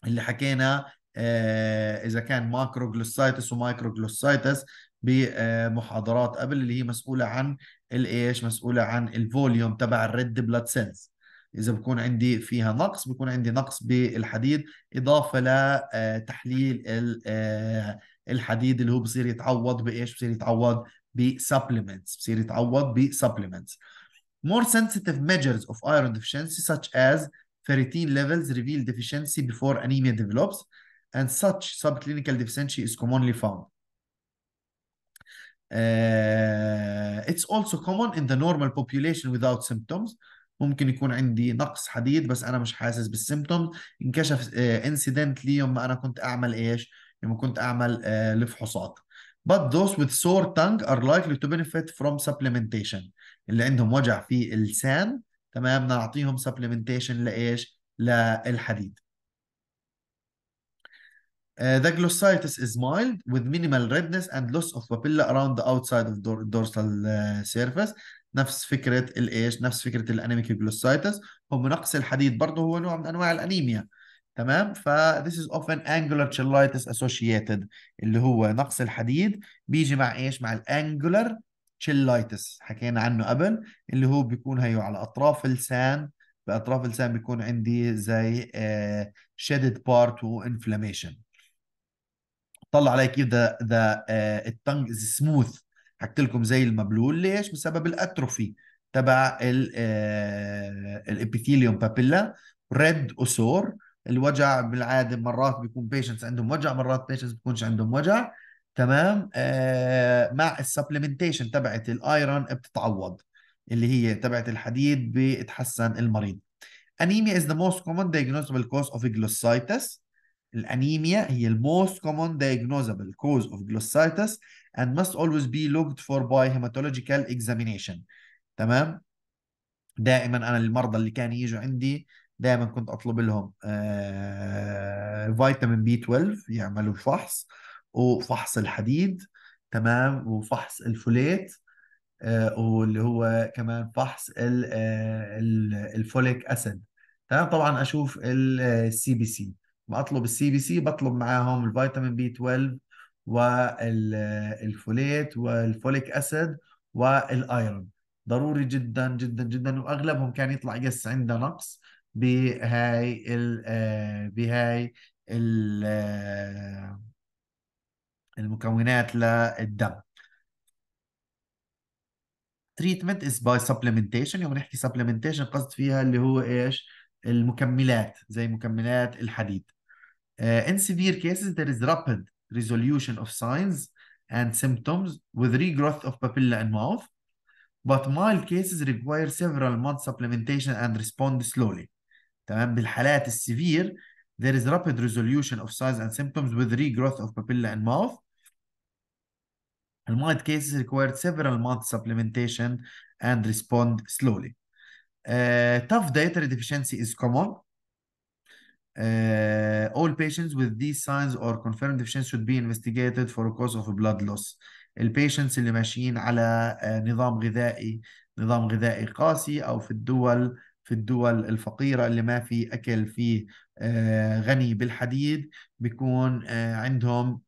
اللي حكينا آه، اذا كان ومايكرو ومايكروجلوسايتس بمحاضرات قبل اللي هي مسؤوله عن الايش مسؤوله عن الفوليوم تبع الريد بلاد سيلز اذا بكون عندي فيها نقص بكون عندي نقص بالحديد اضافه لتحليل آه، آه، الحديد اللي هو بصير يتعوض بايش بصير يتعوض بسبلمنتس بصير يتعوض بسبلمنتس more sensitive measures of iron deficiency such as ferritin levels reveal deficiency before anemia develops and such subclinical deficiency is commonly found. Uh, it's also common in the normal population without symptoms. ممكن يكون عندي نقص حديد بس انا مش حاسس بالسيمتوم انكشف انسيدنت uh, يوم ما انا كنت اعمل ايش؟ يوم كنت اعمل uh, لفحوصات. But those with sore tongue are likely to benefit from supplementation. اللي عندهم وجع في اللسان تمام نعطيهم supplementation لايش؟ للحديد. Uh, the glossitis is mild with minimal redness and loss of papilla around the outside of the dorsal uh, surface نفس فكره الايش نفس فكره الانيميك جلوسايتس هو نقص الحديد برضه هو نوع من انواع الانيميا تمام ف this is often angular chelitis associated اللي هو نقص الحديد بيجي مع ايش مع الانجولار chelitis حكينا عنه قبل اللي هو بيكون هيو على اطراف اللسان باطراف اللسان بيكون عندي زي شيدد بارت وانفلاميشن طلع علي كيف ذا ذا التنج سموث حكيت لكم زي المبلول ليش؟ بسبب الاتروفي تبع الابيثيليوم بابيلا ريد وسور الوجع بالعاده مرات بيكون بيشنتس عندهم وجع مرات بيشنتس بيكونش عندهم وجع تمام آه، مع السبلمنتيشن تبعت الايرون بتتعوض اللي هي تبعت الحديد بيتحسن المريض anemia is the most common diagnosable cause of glossitis الانيميا هي الموست common diagnosable cause of glossitis and must always be looked for by hematological examination تمام دائما انا المرضى اللي كان يجوا عندي دائما كنت اطلب لهم آه فيتامين بي 12 يعملوا فحص وفحص الحديد تمام وفحص الفوليت آه واللي هو كمان فحص آه، الفوليك اسيد تمام طبعا اشوف السي بي سي بطلب السي بي سي بطلب معاهم الفيتامين بي 12 والفوليت والفوليك اسيد والايرون ضروري جدا جدا جدا واغلبهم كان يطلع يس عنده نقص بهاي ال آه، بهاي ال آه، المكونات للدم تريتمنت از باي سبلمنتيشن يوم نحكي سبلمنتيشن قصد فيها اللي هو ايش المكملات زي مكملات الحديد Uh, in severe cases, there is rapid resolution of signs and symptoms with regrowth of papilla and mouth, but mild cases require several months supplementation and respond slowly. تمام بالحالات السيفير there is rapid resolution of signs and symptoms with regrowth of papilla and mouth. And mild cases require several months supplementation and respond slowly. Uh, tough dietary deficiency is common. Uh, all patients with these signs or confirmed deficiency should be investigated for a cause of blood loss. patients اللي ماشيين على آه، نظام غذائي نظام غذائي قاسي او في الدول في الدول الفقيره اللي ما في اكل فيه آه، غني بالحديد بيكون عندهم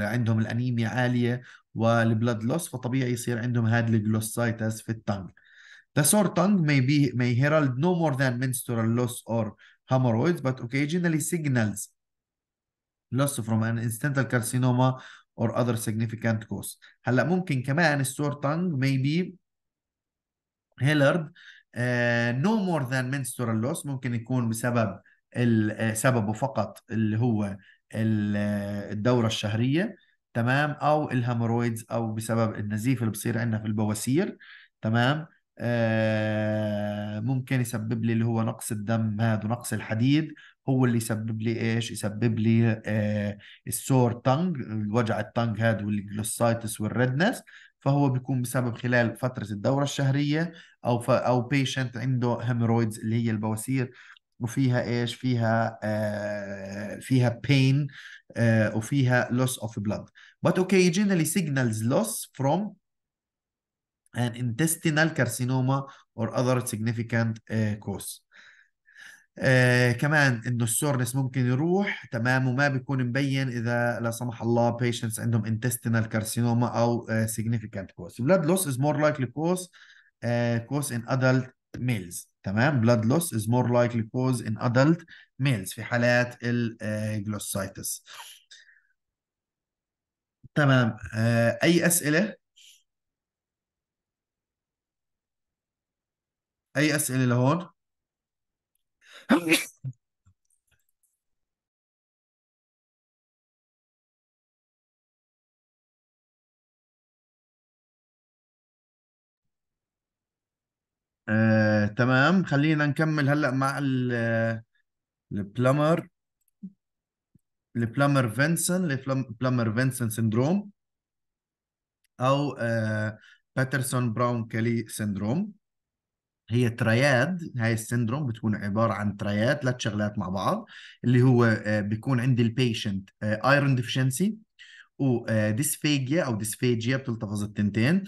عندهم الانيميا عاليه والبلد لوس فطبيعي يصير عندهم الجلوسايتس في التنج. The sore tongue may be may herald no more than menstrual loss or hemorrhoids, but occasionally signals loss from an incidental carcinoma or other significant cause. هلا ممكن كمان السور تانج may be herald uh, no more than menstrual loss ممكن يكون بسبب سببه فقط اللي هو الدورة الشهرية تمام أو الهمورويدز أو بسبب النزيف اللي بصير عندنا في البواسير تمام آه، ممكن يسبب لي اللي هو نقص الدم هذا ونقص الحديد هو اللي يسبب لي ايش يسبب لي آه، السور تانج الوجع التانج هذا والجلوسايتس والريدنس فهو بيكون بسبب خلال فترة الدورة الشهرية أو ف... أو بيشنت عنده هيمرويدز اللي هي البواسير وفيها ايش فيها آه فيها بين آه وفيها لوس اوف بلاد But occasionally signals سيجنالز لوس فروم an intestinal carcinoma or other significant uh, cause آه كمان انه السورنس ممكن يروح تمام وما بيكون مبين اذا لا سمح الله patients عندهم intestinal carcinoma او uh, significant cause blood loss is more likely cause uh, cause in adult males تمام blood loss is more likely cause in adult males في حالات الجلوسايتس uh, تمام اي اسئله اي اسئله لهون <laughs> آه، تمام خلينا نكمل هلا مع ال- البلمر البلمر فينسون البلمر فينسون سندروم او آه، باترسون براون كيلي سندروم هي ترياد هاي السندروم بتكون عباره عن ترياد ثلاث شغلات مع بعض اللي هو آه، بيكون عند البيشنت ايرون ديفشنسي وديسفيجيا او ديسفيجيا بتلتفظ التنتين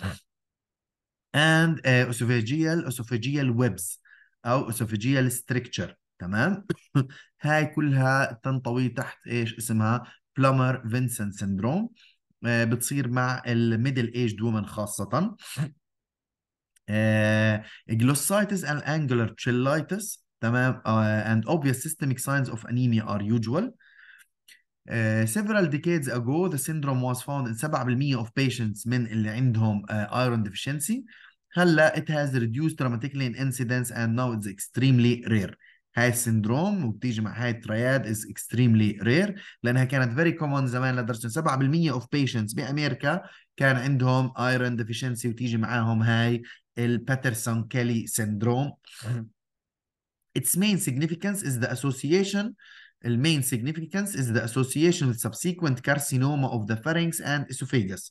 اند اسوفيجيال اسوفيجيال ويبز او اسوفيجيال ستريكتشر تمام <coughs> هاي كلها تنطوي تحت ايش اسمها بلومر فينسنت سندروم بتصير مع الميدل ايج وومن خاصه glossitis and angular تشيلايتس تمام and obvious systemic signs of anemia are usual Uh, several decades ago, the syndrome was found in 7% of patients من اللي عندهم uh, iron deficiency. هلا it has reduced dramatically in incidence and now it's extremely rare. هاي السندروم وبتيجي مع هاي الترياد is extremely rare لانها كانت very common زمان لدرجه 7% of patients بامريكا كان عندهم iron deficiency وتيجي معاهم هاي الباترسون كيلي سيندروم its main significance is the association the main significance is the association with subsequent carcinoma of the pharynx and esophagus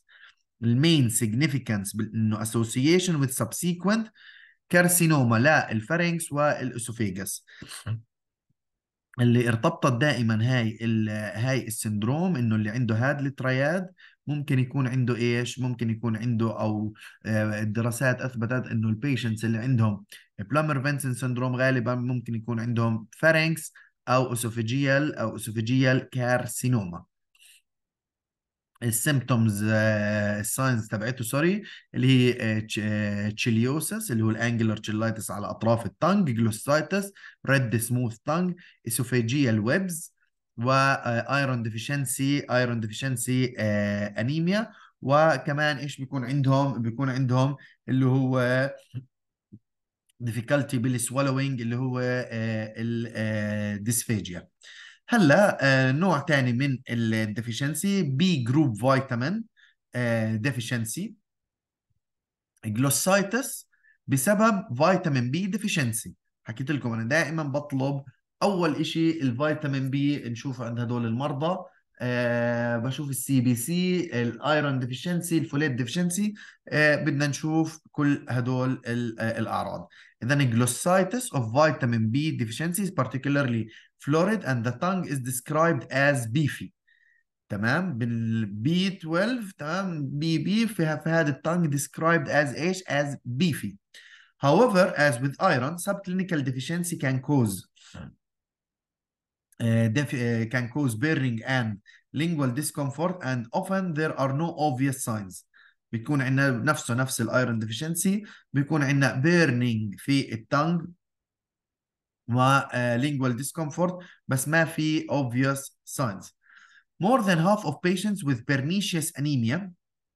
the main significance انه association with subsequent carcinoma الفارينكس والاسوفيجس اللي ارتبطت دائما هاي هاي السندروم انه اللي عنده هاد الترياد ممكن يكون عنده ايش ممكن يكون عنده او الدراسات آه، اثبتت انه البيشنتس اللي عندهم بلامر فينسن سندروم غالبا ممكن يكون عندهم فارنكس او اسوفيجيال او اسوفيجيال كارسينوما السيمبتومز الساينز تبعته سوري اللي هي تشيليوسس آه، آه، اللي هو الانجلر تشيلايتس على اطراف التنج جلوسايتس ريد سموث تنج اسوفيجيال ويبز وايرون ديفيشنسي ايرون ديفيشنسي انيميا وكمان ايش بيكون عندهم بيكون عندهم اللي هو ديفيكالتي بالسوالوينج اللي هو آه، الديسفاجيا آه، هلا آه، نوع ثاني من الديفيشنسي بي جروب فيتامين ديفيشنسي جلوسايتس بسبب فيتامين بي ديفيشنسي حكيت لكم انا دائما بطلب اول شيء الفيتامين بي نشوفه عند هدول المرضى أه بشوف السي بي سي الايرون ديفيشنسي الفوليت ديفيشنسي أه بدنا نشوف كل هدول الاعراض اذا glossitis of vitamin B deficiencies particularly florid and the tongue is described as beefy تمام بالبي 12 تمام بي بي فيها في هذا التانج described as ايش as beefy however as with iron subclinical deficiency can cause Uh, uh, can cause burning and lingual discomfort and often there are no obvious signs بيكون عندنا نفسه نفس الايرون deficiency بيكون عندنا burning في التنج و uh, lingual discomfort بس ما في obvious signs more than half of patients with pernicious anemia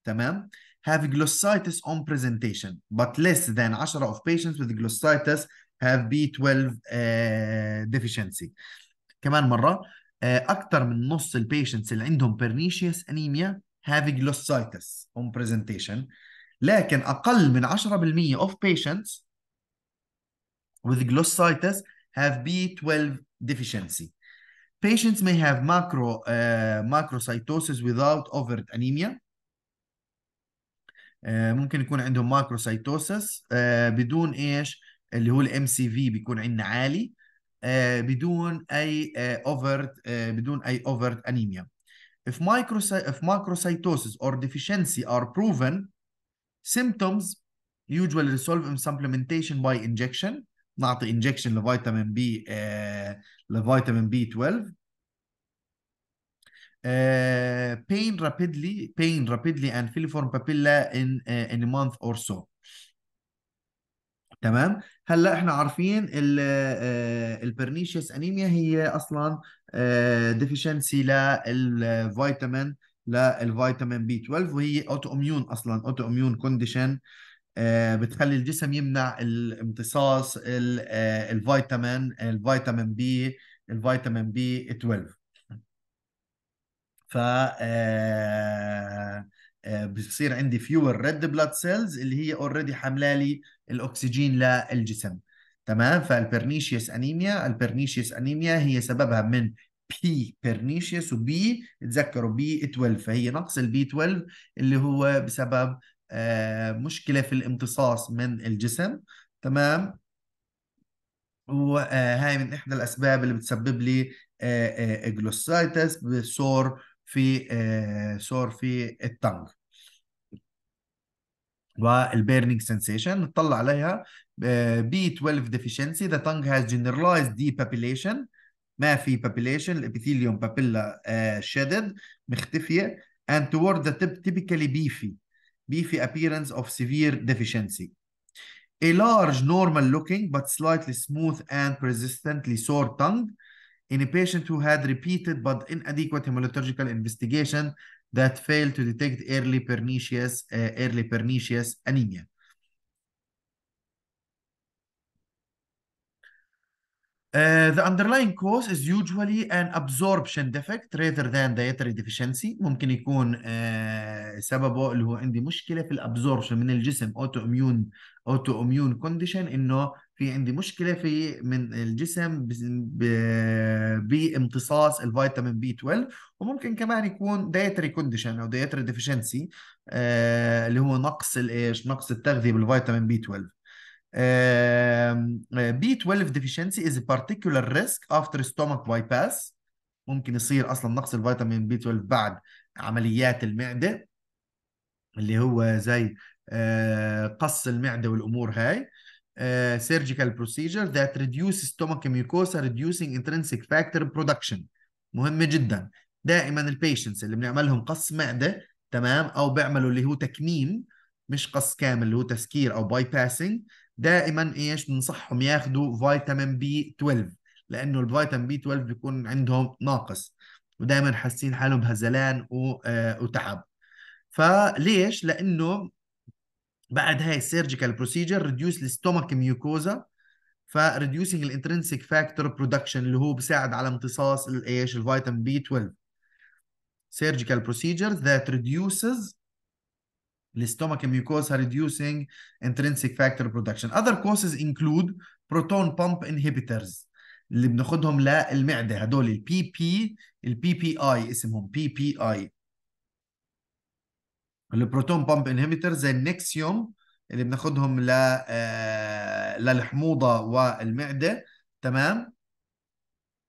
تمام have glossitis on presentation but less than 10 of patients with glossitis have B12 uh, deficiency كمان مرة أكثر من نص البيشنتس اللي عندهم pernicious anemia having glossitis on presentation لكن أقل من 10% of patients with glossitis have B12 deficiency. Patients may have macro, uh, macrocytosis without overt anemia. Uh, ممكن يكون عندهم macrocytosis uh, بدون ايش اللي هو الام MCV بيكون عندنا عالي بدون اي اوفرت بدون اي اوفرت انيميا if microcy if macrocytosis or deficiency are proven symptoms usually resolve in supplementation by injection نعطي injection لفيتامين بي لفيتامين بي 12 pain rapidly pain rapidly and filiform papilla in in a month or so تمام هلا احنا عارفين البرنيشيس انيميا آه، هي اصلا ديفيشنسي للفيتامين للفيتامين بي 12 وهي اوتو اميون اصلا اوتو اميون كونديشن بتخلي الجسم يمنع الامتصاص الفيتامين الفيتامين بي الفيتامين بي 12 ف آه، آه، بصير عندي فيور ريد بلاد سيلز اللي هي اوريدي حاملالي لي الاكسجين للجسم تمام فالبرنيشيس انيميا البرنيشيس انيميا هي سببها من بي بيرنيشيوس وبي تذكروا بي 12 فهي نقص البي 12 اللي هو بسبب آه، مشكله في الامتصاص من الجسم تمام وهاي آه، من احدى الاسباب اللي بتسبب لي آه، جلوسايتس بسور في سور في التنج والبيرنينج سنسيشن نطلع عليها بي 12 deficiency the tongue has generalized depopulation ما في population الابيثيليوم بابيلا شدد مختفيه and toward the tip typically beefy beefy appearance of severe deficiency a large normal looking but slightly smooth and persistently sore tongue in a patient who had repeated but inadequate hematological investigation that fail to detect early pernicious, uh, early pernicious anemia. Uh, the underlying cause is usually an absorption defect rather than dietary deficiency ممكن يكون uh, سببه اللي هو عندي مشكله في الابزوربشن من الجسم autoimmune autoimmune condition انه uh, في عندي مشكله في من الجسم بامتصاص الفيتامين بي 12 وممكن كمان يكون دايتري كونديشن او دايتري ديفيشنسي آه اللي هو نقص الايش نقص التغذيه بالفيتامين بي 12 آه، بي 12 deficiency is a particular risk after stomach bypass ممكن يصير اصلا نقص الفيتامين بي 12 بعد عمليات المعده اللي هو زي آه قص المعده والامور هاي uh, surgical procedure that reduces stomach mucosa reducing intrinsic factor production مهم جدا دائما البيشنتس اللي بنعملهم قص معده تمام او بيعملوا اللي هو تكميم مش قص كامل اللي هو تسكير او باي باسنج دائما ايش بنصحهم ياخذوا فيتامين بي 12 لانه الفيتامين بي 12 بيكون عندهم ناقص ودائما حاسين حالهم بهزلان آه، وتعب فليش لانه بعد هاي السيرجيكال بروسيجر ريديوس الاستومك ميوكوزا فريديوسينج الانترنسيك فاكتور برودكشن اللي هو بيساعد على امتصاص الايش الفيتامين بي 12 سيرجيكال بروسيجر ذات ريديوسز الاستومك ميوكوزا mucosa انترنسيك فاكتور برودكشن اذر كوزز انكلود بروتون بامب pump inhibitors اللي بناخدهم للمعده هدول البي بي البي بي اي اسمهم بي بي اي البروتون بامب انهبيتور زي النكسيوم اللي بناخدهم ل آه، للحموضه والمعده تمام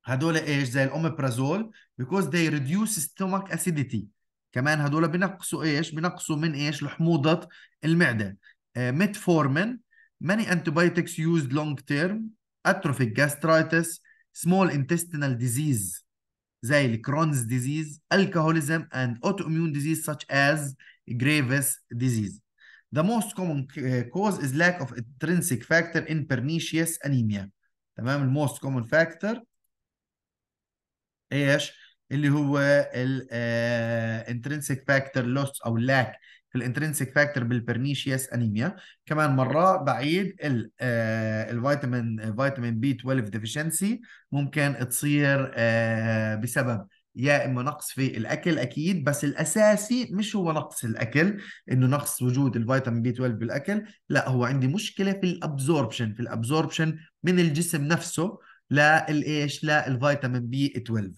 هدول ايش زي الاوميبرازول بيكوز they ريديوس ستومك اسيديتي كمان هدول بنقصوا ايش بنقصوا من ايش لحموضه المعده ميتفورمين آه، ماني antibiotics يوزد لونج تيرم اتروفيك جاسترايتس سمول انتستينال ديزيز زي الكرونز ديزيز alcoholism and autoimmune ديزيز such as grievous disease. The most common eh, cause is lack of intrinsic factor in pernicious anemia. تمام most common factor ايش؟ اللي هو الانترنسيك فاكتور لوس او لاك في الانترنسيك فاكتور بالبرنيشياس anemia كمان مره بعيد ال آه، الفيتامين آه، فيتامين b 12 deficiency ممكن تصير آه، بسبب يا اما نقص في الاكل اكيد بس الاساسي مش هو نقص الاكل انه نقص وجود الفيتامين بي 12 بالاكل لا هو عندي مشكله في الابزوربشن في الابزوربشن من الجسم نفسه للايش للفيتامين بي 12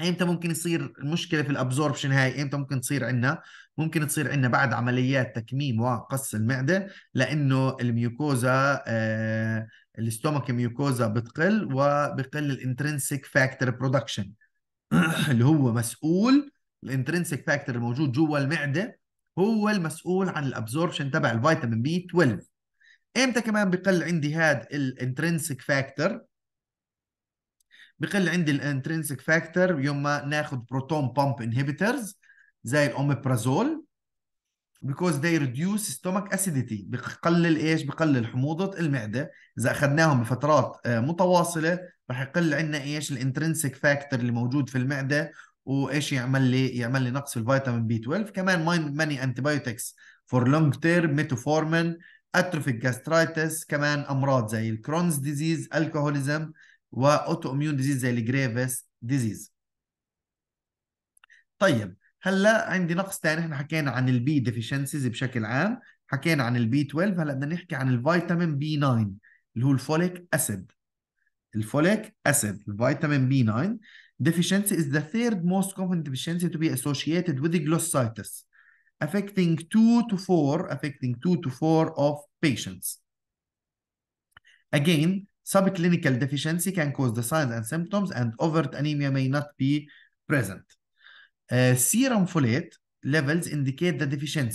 امتى ممكن يصير المشكله في الابزوربشن هاي امتى ممكن تصير عندنا ممكن تصير عندنا بعد عمليات تكميم وقص المعده لانه الميوكوزا آه الاستومك ميوكوزا بتقل وبقل الانترنسيك فاكتور برودكشن <clears throat> اللي هو مسؤول الانترنسيك فاكتور الموجود جوا المعده هو المسؤول عن الابزوربشن تبع الفيتامين بي 12 امتى كمان بقل عندي هاد الانترنسيك فاكتور بقل عندي الانترنسيك فاكتور يوم ما ناخذ بروتون بامب انهبيترز زي الاوميبرازول because they reduce stomach acidity بقلل ايش بقلل حموضه المعده اذا اخذناهم بفترات آه، متواصله رح يقل عندنا ايش الانترنسك فاكتور اللي موجود في المعده وايش يعمل لي يعمل لي نقص في الفيتامين بي 12 كمان ماني انتي بايوتكس فور لونج تيرم ميتوفورمين اتروفيك جاسترايتس كمان امراض زي الكرونز ديزيز الكحوليزم واوتو اميون ديزيز زي الجريفس ديزيز طيب هلا عندي نقص ثاني احنا حكينا عن البي ديفيشنسيز بشكل عام حكينا عن البي 12 هلا بدنا نحكي عن الفيتامين بي 9 اللي هو الفوليك اسيد الفوليك اسيد الفيتامين بي 9 deficiency is the third most common deficiency to be associated with glossitis affecting 2 to 4 affecting 2 to 4 of patients again subclinical deficiency can cause the signs and symptoms and overt anemia may not be present سيرم فوليت ليفلز انديكيت ذا the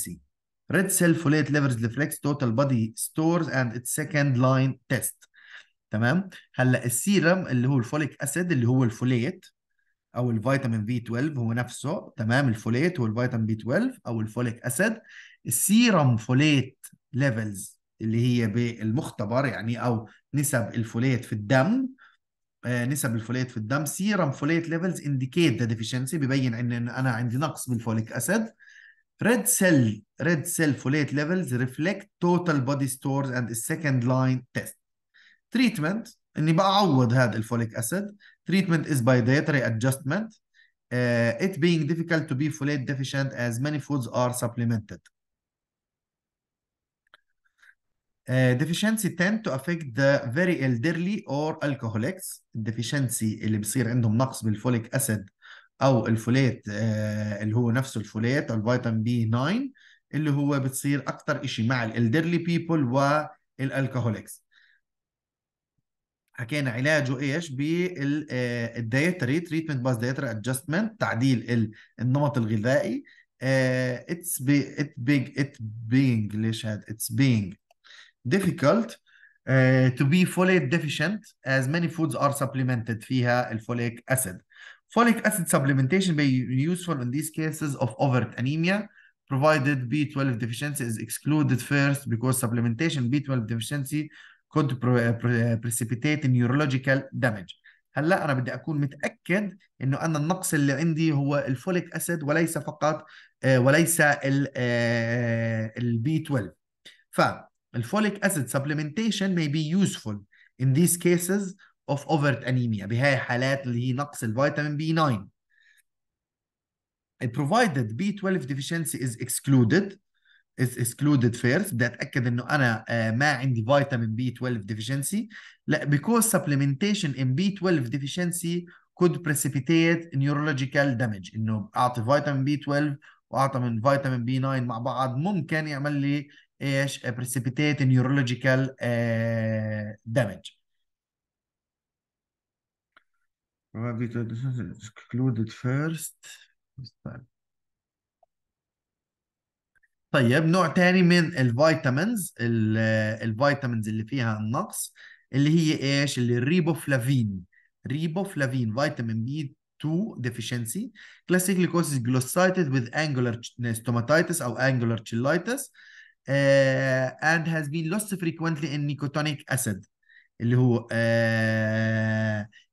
ريد سيل فوليت folate ريفلكس توتال بودي ستورز اند اتس سكند لاين تيست تمام هلا السيرم اللي هو الفوليك اسيد اللي هو الفوليت او الفيتامين بي 12 هو نفسه تمام الفوليت والفيتامين بي 12 او الفوليك اسيد السيرم فوليت ليفلز اللي هي بالمختبر يعني او نسب الفوليت في الدم folate الفوليت في الدم سيرم folate levels indicate the deficiency بيبين ان انا عندي نقص folic acid. red cell red cell folate levels reflect total body stores and the second line test treatment اني بعوض هذا الفوليك acid. treatment is by dietary adjustment it being difficult to be folate deficient as many foods are supplemented Uh, deficiency tend to affect the very elderly or alcoholics deficiency اللي بيصير عندهم نقص بالفوليك اسيد او الفوليت uh, اللي هو نفسه الفوليت او الفيتامين بي 9 اللي هو بتصير اكثر شيء مع الالدرلي بيبول والالكهوليكس حكينا علاجه ايش بالدايتري تريتمنت باس دايتري ادجستمنت تعديل النمط الغذائي اتس بي ات بيج ات بينج ليش هاد اتس بينج difficult uh, to be folate deficient as many foods are supplemented فيها الفوليك acid. Folic acid supplementation may be useful in these cases of overt anemia provided B12 deficiency is excluded first because supplementation B12 deficiency could precipitate neurological damage. هلا انا بدي اكون متاكد انه انا النقص اللي عندي هو الفوليك اسيد وليس فقط وليس البي 12 ف الفوليك اسيد supplementation may be useful in these cases of overt anemia بهاي حالات اللي هي نقص الفيتامين بي 9 provided B12 deficiency is excluded is excluded first بدي اتاكد انه انا ما عندي فيتامين بي 12 deficiency لا because supplementation in B12 deficiency could precipitate neurological damage انه اعطي فيتامين بي 12 واعطي من فيتامين بي 9 مع بعض ممكن يعمل لي ايش بريسيبيتيت نيورولوجيكال دامج طيب نوع تاني من الفيتامينز الفيتامينز اللي فيها النقص اللي هي ايش اللي الريبوفلافين ريبوفلافين فيتامين بي 2 deficiency كلاسيكلي كوزز جلوسايتس وذ angular ستوماتايتس او angular chilitis آه، and has been lost frequently in nicotinic acid اللي هو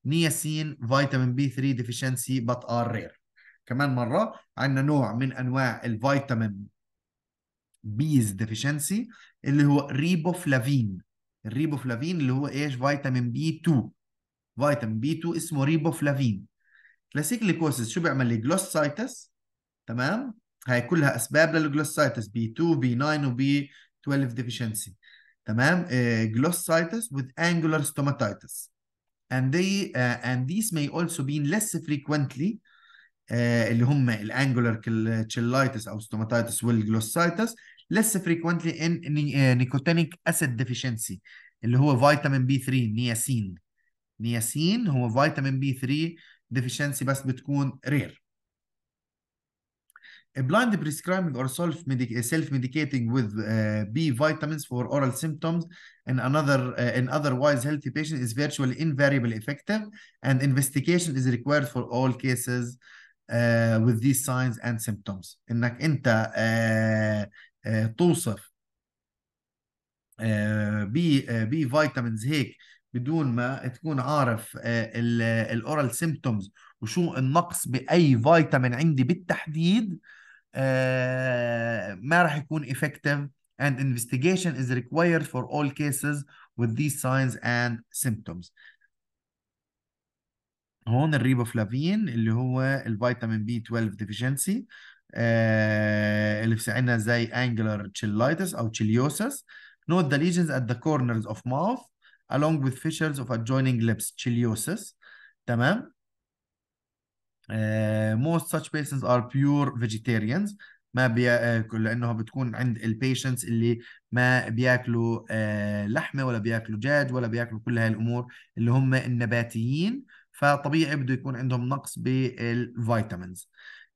نياسين فيتامين بي 3 deficiency but are rare كمان مرة عندنا نوع من أنواع الفيتامين بيز ديفيشنسي اللي هو ريبوفلافين الريبوفلافين اللي هو ايش فيتامين بي 2 فيتامين بي 2 اسمه ريبوفلافين كلاسيك ليكوسيس شو بيعمل لي جلوسايتس تمام هاي كلها اسباب للجلوسايتس بي 2 بي 9 وبي 12 ديفيشنسي تمام جلوسايتس with angular stomatitis and they uh, and these may also be less frequently uh, اللي هم الانجولار chilitis او stomatitis والجلوسايتس less frequently in nicotinic acid deficiency اللي هو فيتامين بي 3 نياسين نياسين هو فيتامين بي 3 deficiency بس بتكون رير blind prescribing or self medic self medicating with uh, B vitamins for oral symptoms in another uh, in otherwise healthy patient is virtually invariably effective, and investigation is required for all cases uh, with these signs and symptoms. إنك أنت uh, uh, توصف B بي فيتامينز هيك بدون ما تكون عارف الاورال سيمبتومز وشو النقص باي فيتامين عندي بالتحديد ما راح يكون effective and investigation is required for all cases with these signs and symptoms هون الريبوفلافين اللي هو الفيتامين بي 12 ديفيشنسي آه اللي في ساعدنا زي angular chillitis او chiliosis note the lesions at the corners of mouth along with fissures of adjoining lips chiliosis تمام آه، most such patients are pure vegetarians ما بياكل آه، لانه بتكون عند البيشنتس اللي ما بياكلوا آه، لحمه ولا بياكلوا دجاج ولا بياكلوا كل هاي الامور اللي هم النباتيين فطبيعي بده يكون عندهم نقص بالفيتامينز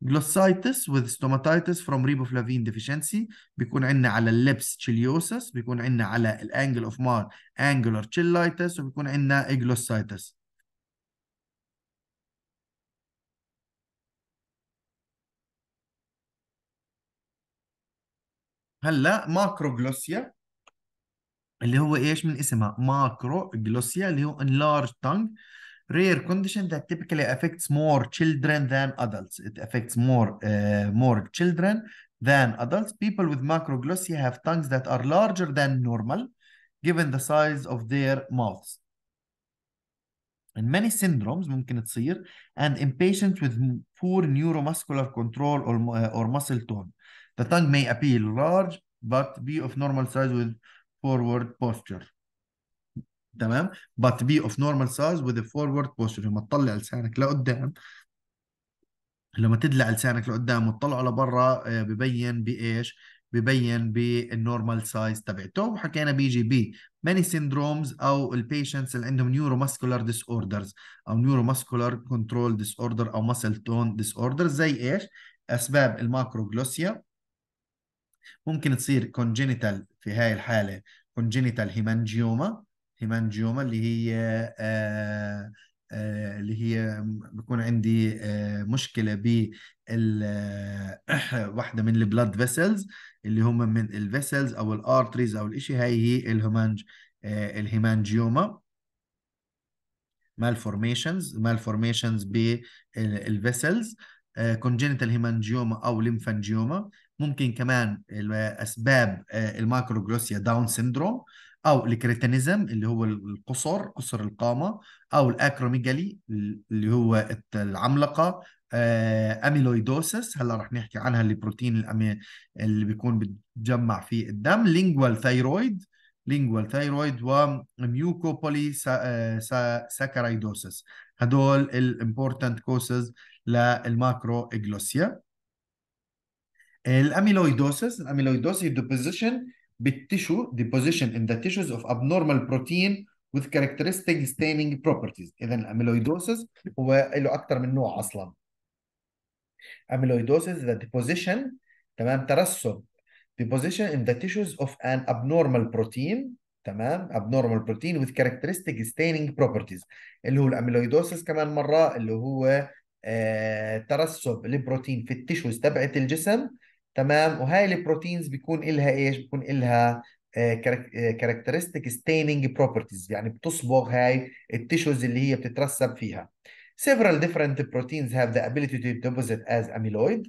glossitis with stomatitis from riboflavin deficiency بيكون عندنا على اللبس chiliosis بيكون عندنا على الانجل اوف مار angular chillitis وبيكون عندنا glossitis هلا ماكروغلوسيا اللي هو ايش من اسمها ماكروغلوسيا اللي هو enlarged tongue rare condition that typically affects more children than adults. It affects more, uh, more children than adults. People with macroglossia have tongues that are larger than normal, given the size of their mouths. In many syndromes ممكن تصير and in patients with poor neuromuscular control or, uh, or muscle tone. The tongue may appear large but be of normal size with forward posture. تمام but be of normal size with a forward posture لما تطلع لسانك لقدام لما تدلع لسانك لقدام وتطلعه لبرا آه، ببين بايش؟ ببين بالنورمال سايز تبعته وحكينا بيجي ب many syndromes او البيشنتس اللي عندهم نيوروماسكولار ديس اوردرز او نيوروماسكولار كنترول ديس اوردر او ماسل تون ديس اوردر زي ايش؟ اسباب الماكروجلوسيا ممكن تصير congenital في هاي الحالة congenital هيمانجيوما هيمانجيوما اللي هي آه، آه، اللي هي بكون عندي آه، مشكلة ب <clears throat> واحدة من البلاد فيسلز اللي هم من الفيسلز أو الارتريز أو الإشي هاي هي الهيمانج الهيمانجيوما malformations malformations بالفيسلز congenital هيمانجيوما او ليمفانجيوما ممكن كمان اسباب آه، المايكروجلوسيا داون سيندروم او الكريتينيزم اللي هو القصر قصر القامه او الاكروميجالي اللي هو العملقه آه، اميلويدوسس هلا رح نحكي عنها اللي اللي بيكون بتجمع في الدم لينجوال ثايرويد لينجوال ثايرويد وميوكوبولي ساكرايدوسس آه، هدول الامبورتنت كوسز للماكرو اجلوسيا الاميلويدوسيس الاميلويدوس هي deposition بالتيشو deposition in the tissues of abnormal protein with characteristic staining properties اذا الاميلويدوسيس هو له اكثر من نوع اصلا amyloidosis the deposition تمام ترسب deposition in the tissues of an abnormal protein تمام abnormal protein with characteristic staining properties اللي هو الاميلويدوسيس كمان مره اللي هو آه ترسب البروتين في التيشوز تبعت الجسم تمام وهاي البروتينز بيكون إلها إيش بيكون إلها كاركترستيك ستيننج بروبرتيز يعني بتصبغ هاي التيشوز اللي هي بتترسب فيها several different proteins have the ability to deposit as amyloid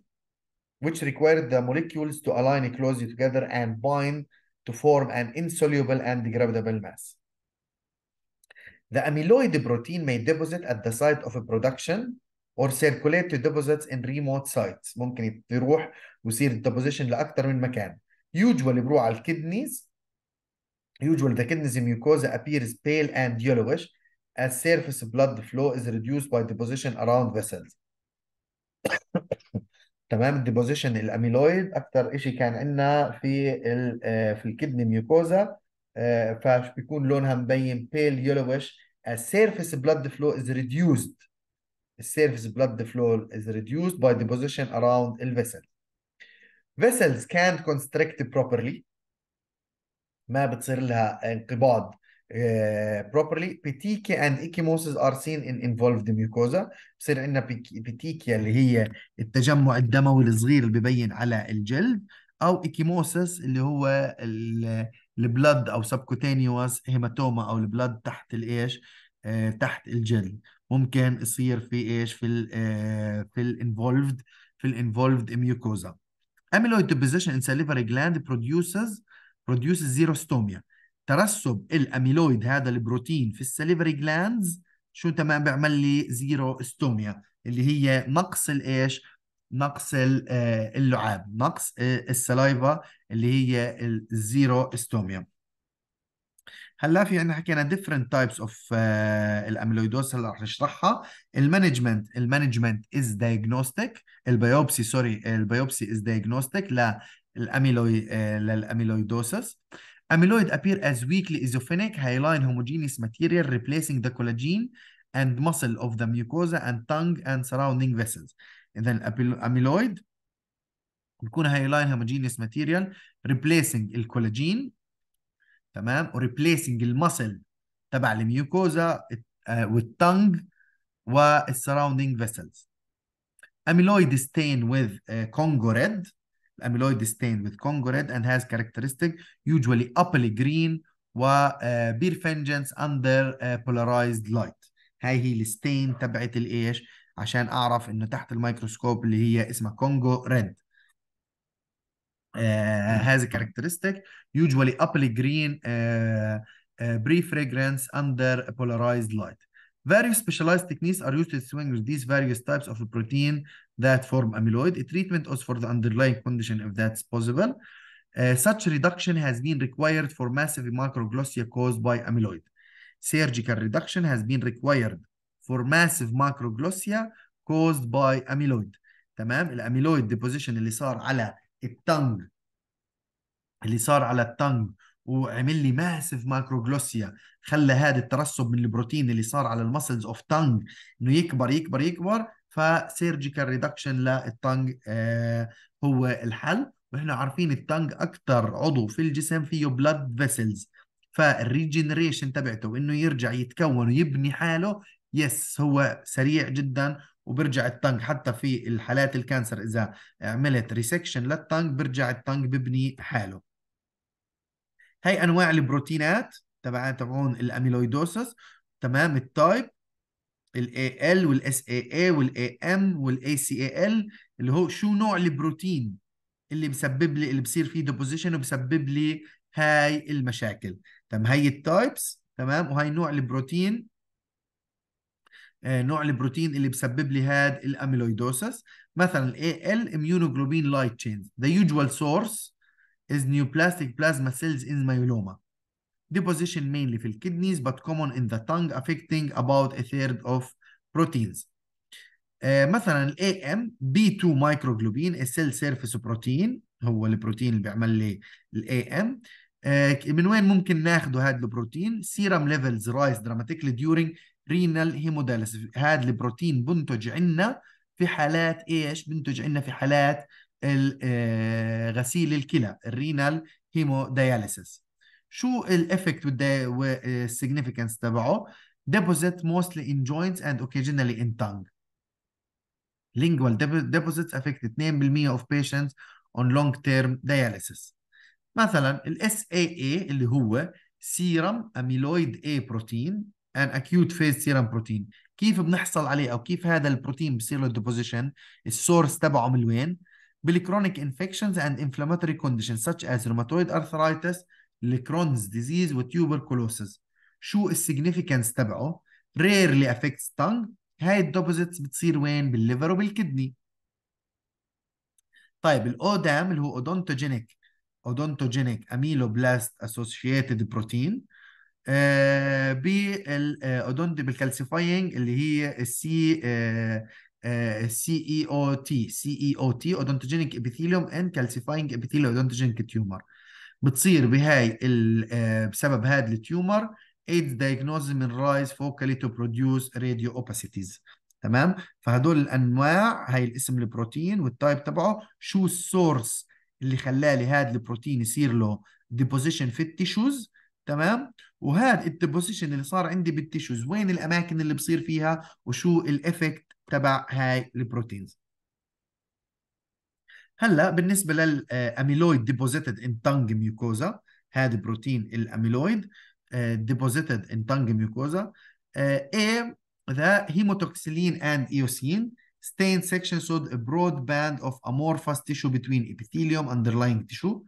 which require the molecules to align closely together and bind to form an insoluble and degradable mass the amyloid protein may deposit at the site of a production or circulate to deposits in remote sites ممكن يروح ويصير الديبوزيشن لاكثر من مكان يوجوالي بروح على الكدنيز usually the كدنيز mucosa appears pale and yellowish as surface blood flow is reduced by deposition around vessels تمام ديبوزيشن الاميلويد اكثر شيء كان عندنا في ال في الكدني ميوكوزا فبيكون لونها مبين pale yellowish as surface blood flow is reduced surface blood فلو is reduced by deposition around الفيسل vessels can't constrict properly ما بتصير لها انقباض Uh, properly petechiae and ecchymosis are seen in involved mucosa بصير عندنا petechiae اللي هي التجمع الدموي الصغير اللي ببين على الجلد او ecchymosis اللي هو البلد او subcutaneous هيماتوما او البلد تحت الايش آه، تحت الجلد ممكن يصير في ايش في الـ آه، في الانفولفد في الانفولفد ميوكوزا amyloid deposition in salivary gland produces produces xerostomia ترسب الاميلويد هذا البروتين في السليفري جلاندز شو تمام بيعمل لي زيرو استوميا اللي هي نقص الايش نقص آه، اللعاب نقص السلايفا اللي هي الزيرو استوميا هلا في عندنا حكينا different types of uh, الاميلويدوز هلا رح نشرحها المانجمنت المانجمنت is diagnostic البيوبسي سوري البيوبسي is diagnostic للاميلوي للاميلويدوسس amyloid appear as weakly isophynic hyaline homogeneous material replacing the collagen and muscle of the mucosa and tongue and surrounding vessels اذا الاميلويد بيكون هايلاين هوموجينيوس ماتيريال ريبليسنج الكولاجين تمام وريبليسنج المسل تبع الميوكوزا والتنج والسراوندينج فيسلز اميلويد ستين وذ كونجوريد الاميلويد ستين وذ كونجوريد اند هاز كاركترستيك يوجوالي ابلي جرين و بير فنجنس اندر بولارايزد لايت هاي هي الستين تبعت الايش عشان اعرف انه تحت الميكروسكوب اللي هي اسمها كونجو ريد has a characteristic usually apple green brief fragrance under polarized light. Various specialized techniques are used to distinguish these various types of protein that form amyloid. A treatment is for the underlying condition if that's possible. Uh, such reduction has been required for massive macroglossia caused by amyloid. Surgical reduction has been required for massive macroglossia caused by amyloid. تمام الاميلويد ديبوزيشن اللي صار على التنج اللي صار على التنج وعمل لي ماسف ماكروجلوسيا خلى هذا الترسب من البروتين اللي صار على المسلز اوف تنج انه يكبر يكبر يكبر فسيرجيكال ريدكشن للتنج آه، هو الحل واحنا عارفين التنج اكثر عضو في الجسم فيه بلاد فيسلز فالريجنريشن تبعته انه يرجع يتكون ويبني حاله يس هو سريع جدا وبرجع التنج حتى في الحالات الكانسر اذا عملت ريسكشن للتنج برجع التنج ببني حاله هي انواع البروتينات تبع تبعون الاميلويدوسس تمام التايب الاي ال والاس اي اي والاي ام والاي سي اي ال اللي هو شو نوع البروتين اللي بسبب لي اللي بصير فيه ديبوزيشن وبسبب لي هاي المشاكل تمام هي التايبس تمام وهي نوع البروتين آه، نوع البروتين اللي بسبب لي هاد الاميلويدوسس مثلا الاي ال immunoglobulin light chains the usual source is neoplastic plasma cells in myeloma deposition mainly في الكيدنيز but common in the tongue affecting about a third of proteins آه، مثلا الاي ام بي 2 مايكروجلوبين السيل سيرفيس بروتين هو البروتين اللي بيعمل لي الاي ام آه، من وين ممكن ناخده هذا البروتين سيرم ليفلز رايز دراماتيكلي during رينال هيموداليسيس هذا البروتين بنتج عنا في حالات ايش بنتج عنا في حالات آه، غسيل الكلى الرينال هيمودياليسيس شو الافكت والسيجنيفيكانس تبعه deposit mostly in joints and occasionally in tongue lingual deposits affect 2% of patients on long term dialysis مثلا اي SAA اللي هو سيرم اميلويد A بروتين ان اكيوت فيز سيرم بروتين كيف بنحصل عليه او كيف هذا البروتين بصير له ديبوزيشن السورس تبعه من وين بالكرونيك انفكشنز اند انفلاماتوري كونديشن such از روماتويد ارثرايتس الكرونز ديزيز وتيوبركولوسيس شو السيجنيفيكانس تبعه ريرلي افكتس تانج هاي الديبوزيتس بتصير وين بالليفر وبالكدني طيب الاودام اللي هو اودونتوجينيك اودونتوجينيك اميلوبلاست اسوشيتد بروتين بالاودونت آه، آه، بالكالسيفاينج اللي هي السي سي اي آه، او تي سي e اي او تي e اودونتوجينيك ابيثيليوم اند كالسيفاينج ابيثيليوم اودونتوجينيك تيومر بتصير بهاي بسبب هذا التيومر ايدز دايجنوز من رايز فوكالي تو بروديوس راديو اوباسيتيز تمام فهدول الانواع هاي الاسم البروتين والتايب تبعه شو السورس اللي خلالي هذا البروتين يصير له ديبوزيشن في التيشوز تمام وهذا الديبوزيشن اللي صار عندي بالتيشوز وين الاماكن اللي بصير فيها وشو الافكت تبع هاي البروتينز هلا بالنسبه للاميلويد ديبوزيتد ان تانج ميوكوزا هذا بروتين الاميلويد ديبوزيتد ان تانج ميوكوزا A the هيموتوكسيلين and eosin stain section showed a broad band of amorphous tissue between epithelium underlying tissue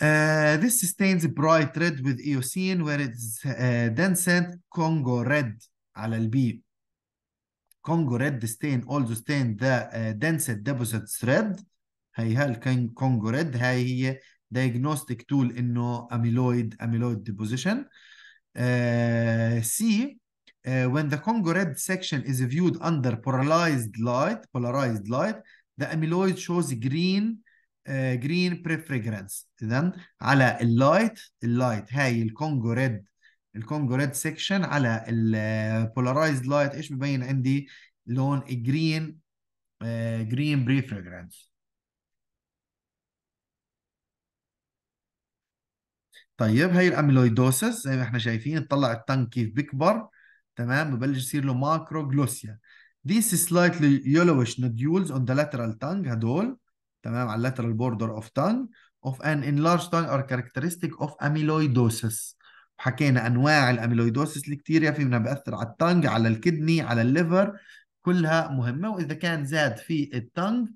Uh, this stains bright red with eosin, where it's uh, Congo red على البي Congo red stain also stain the uh, dense deposits red هيها Congo red هاي هي diagnostic tool انه amyloid amyloid deposition uh, C Uh, when the Congo red section is viewed under polarized light, polarized light, the amyloid shows green جرين بريفريجرانس اذا على اللايت اللايت هاي الكونجو ريد الكونجو ريد سيكشن على البولارايزد لايت ايش ببين عندي لون جرين جرين بريفريجرانس طيب هي الاميلويدوسس زي ما احنا شايفين طلع التنك كيف بيكبر تمام ببلش يصير له جلوسيا These slightly yellowish nodules on the lateral tongue هدول تمام على lateral border of tongue of an enlarged tongue are characteristic of amyloidosis حكينا انواع اللي الكتيريا في منها بأثر على التنج على الكدني على الليفر كلها مهمه واذا كان زاد في التنج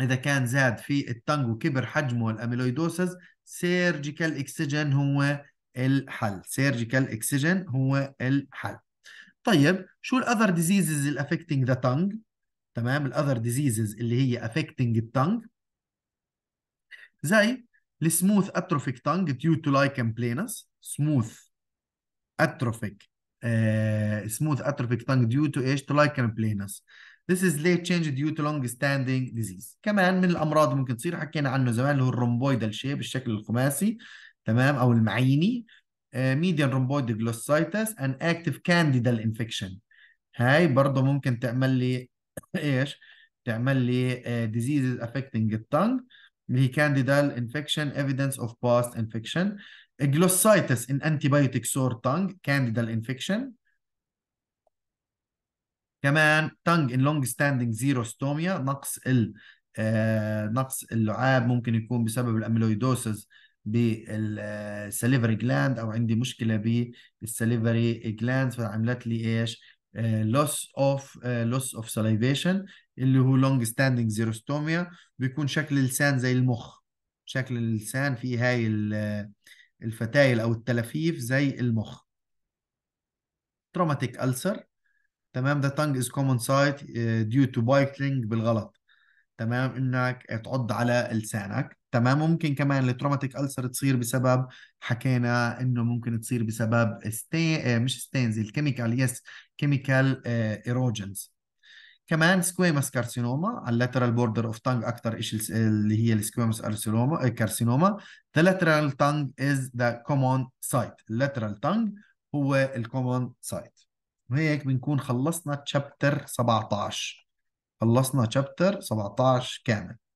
اذا كان زاد في التنج وكبر حجمه الاميلويدوسس سيرجيكال اكسجين هو الحل سيرجيكال اكسجين هو الحل طيب شو الاذر ديزيزز الافكتنج ذا tongue تمام الاذر ديزيزز اللي هي افكتنج التنج زي السموث اتروفيك تنج ديو تو لايكن بلينس سموث اتروفيك سموث اتروفيك تنج ديو تو ايش تو لايكن بلينس This is late change due to long standing disease. كمان من الامراض ممكن تصير حكينا عنه زمان اللي هو الرومبويدال شيب الشكل الخماسي تمام او المعيني ميديان رومبويد جلوسايتس and active candidal infection. هاي برضه ممكن تعمل لي ايش تعمل لي ديزيزز افكتنج التنج اللي هي كانديدال انفكشن ايفيدنس اوف باست انفكشن جلوسيتس ان انتيبيوتيك سور تنج كانديدال انفكشن كمان تنج ان لونج ستاندينج زيروستوميا نقص ال آه نقص اللعاب ممكن يكون بسبب الاميلويدوسز بالسليفري جلاند او عندي مشكله بالسليفري جلاند فعملت لي ايش loss of uh, loss of salivation اللي هو long standing xerostomia بيكون شكل اللسان زي المخ شكل اللسان في هاي الفتايل او التلفيف زي المخ traumatic ulcer تمام the tongue is common sight uh, due to biting بالغلط تمام انك تعض على لسانك تمام ممكن كمان التروماتيك ألسر تصير بسبب حكينا انه ممكن تصير بسبب استين آه، مش ستينز الكيميكال يس كيميكال ايروجنز كمان سكويمس كارسينوما على اللاترال بوردر اوف تانج اكثر شيء اللي هي السكويمس كارسينوما كارسينوما ذا لاترال تانج از ذا كومون سايت اللاترال تانج هو الكومون سايت وهيك بنكون خلصنا تشابتر 17 خلصنا تشابتر 17 كامل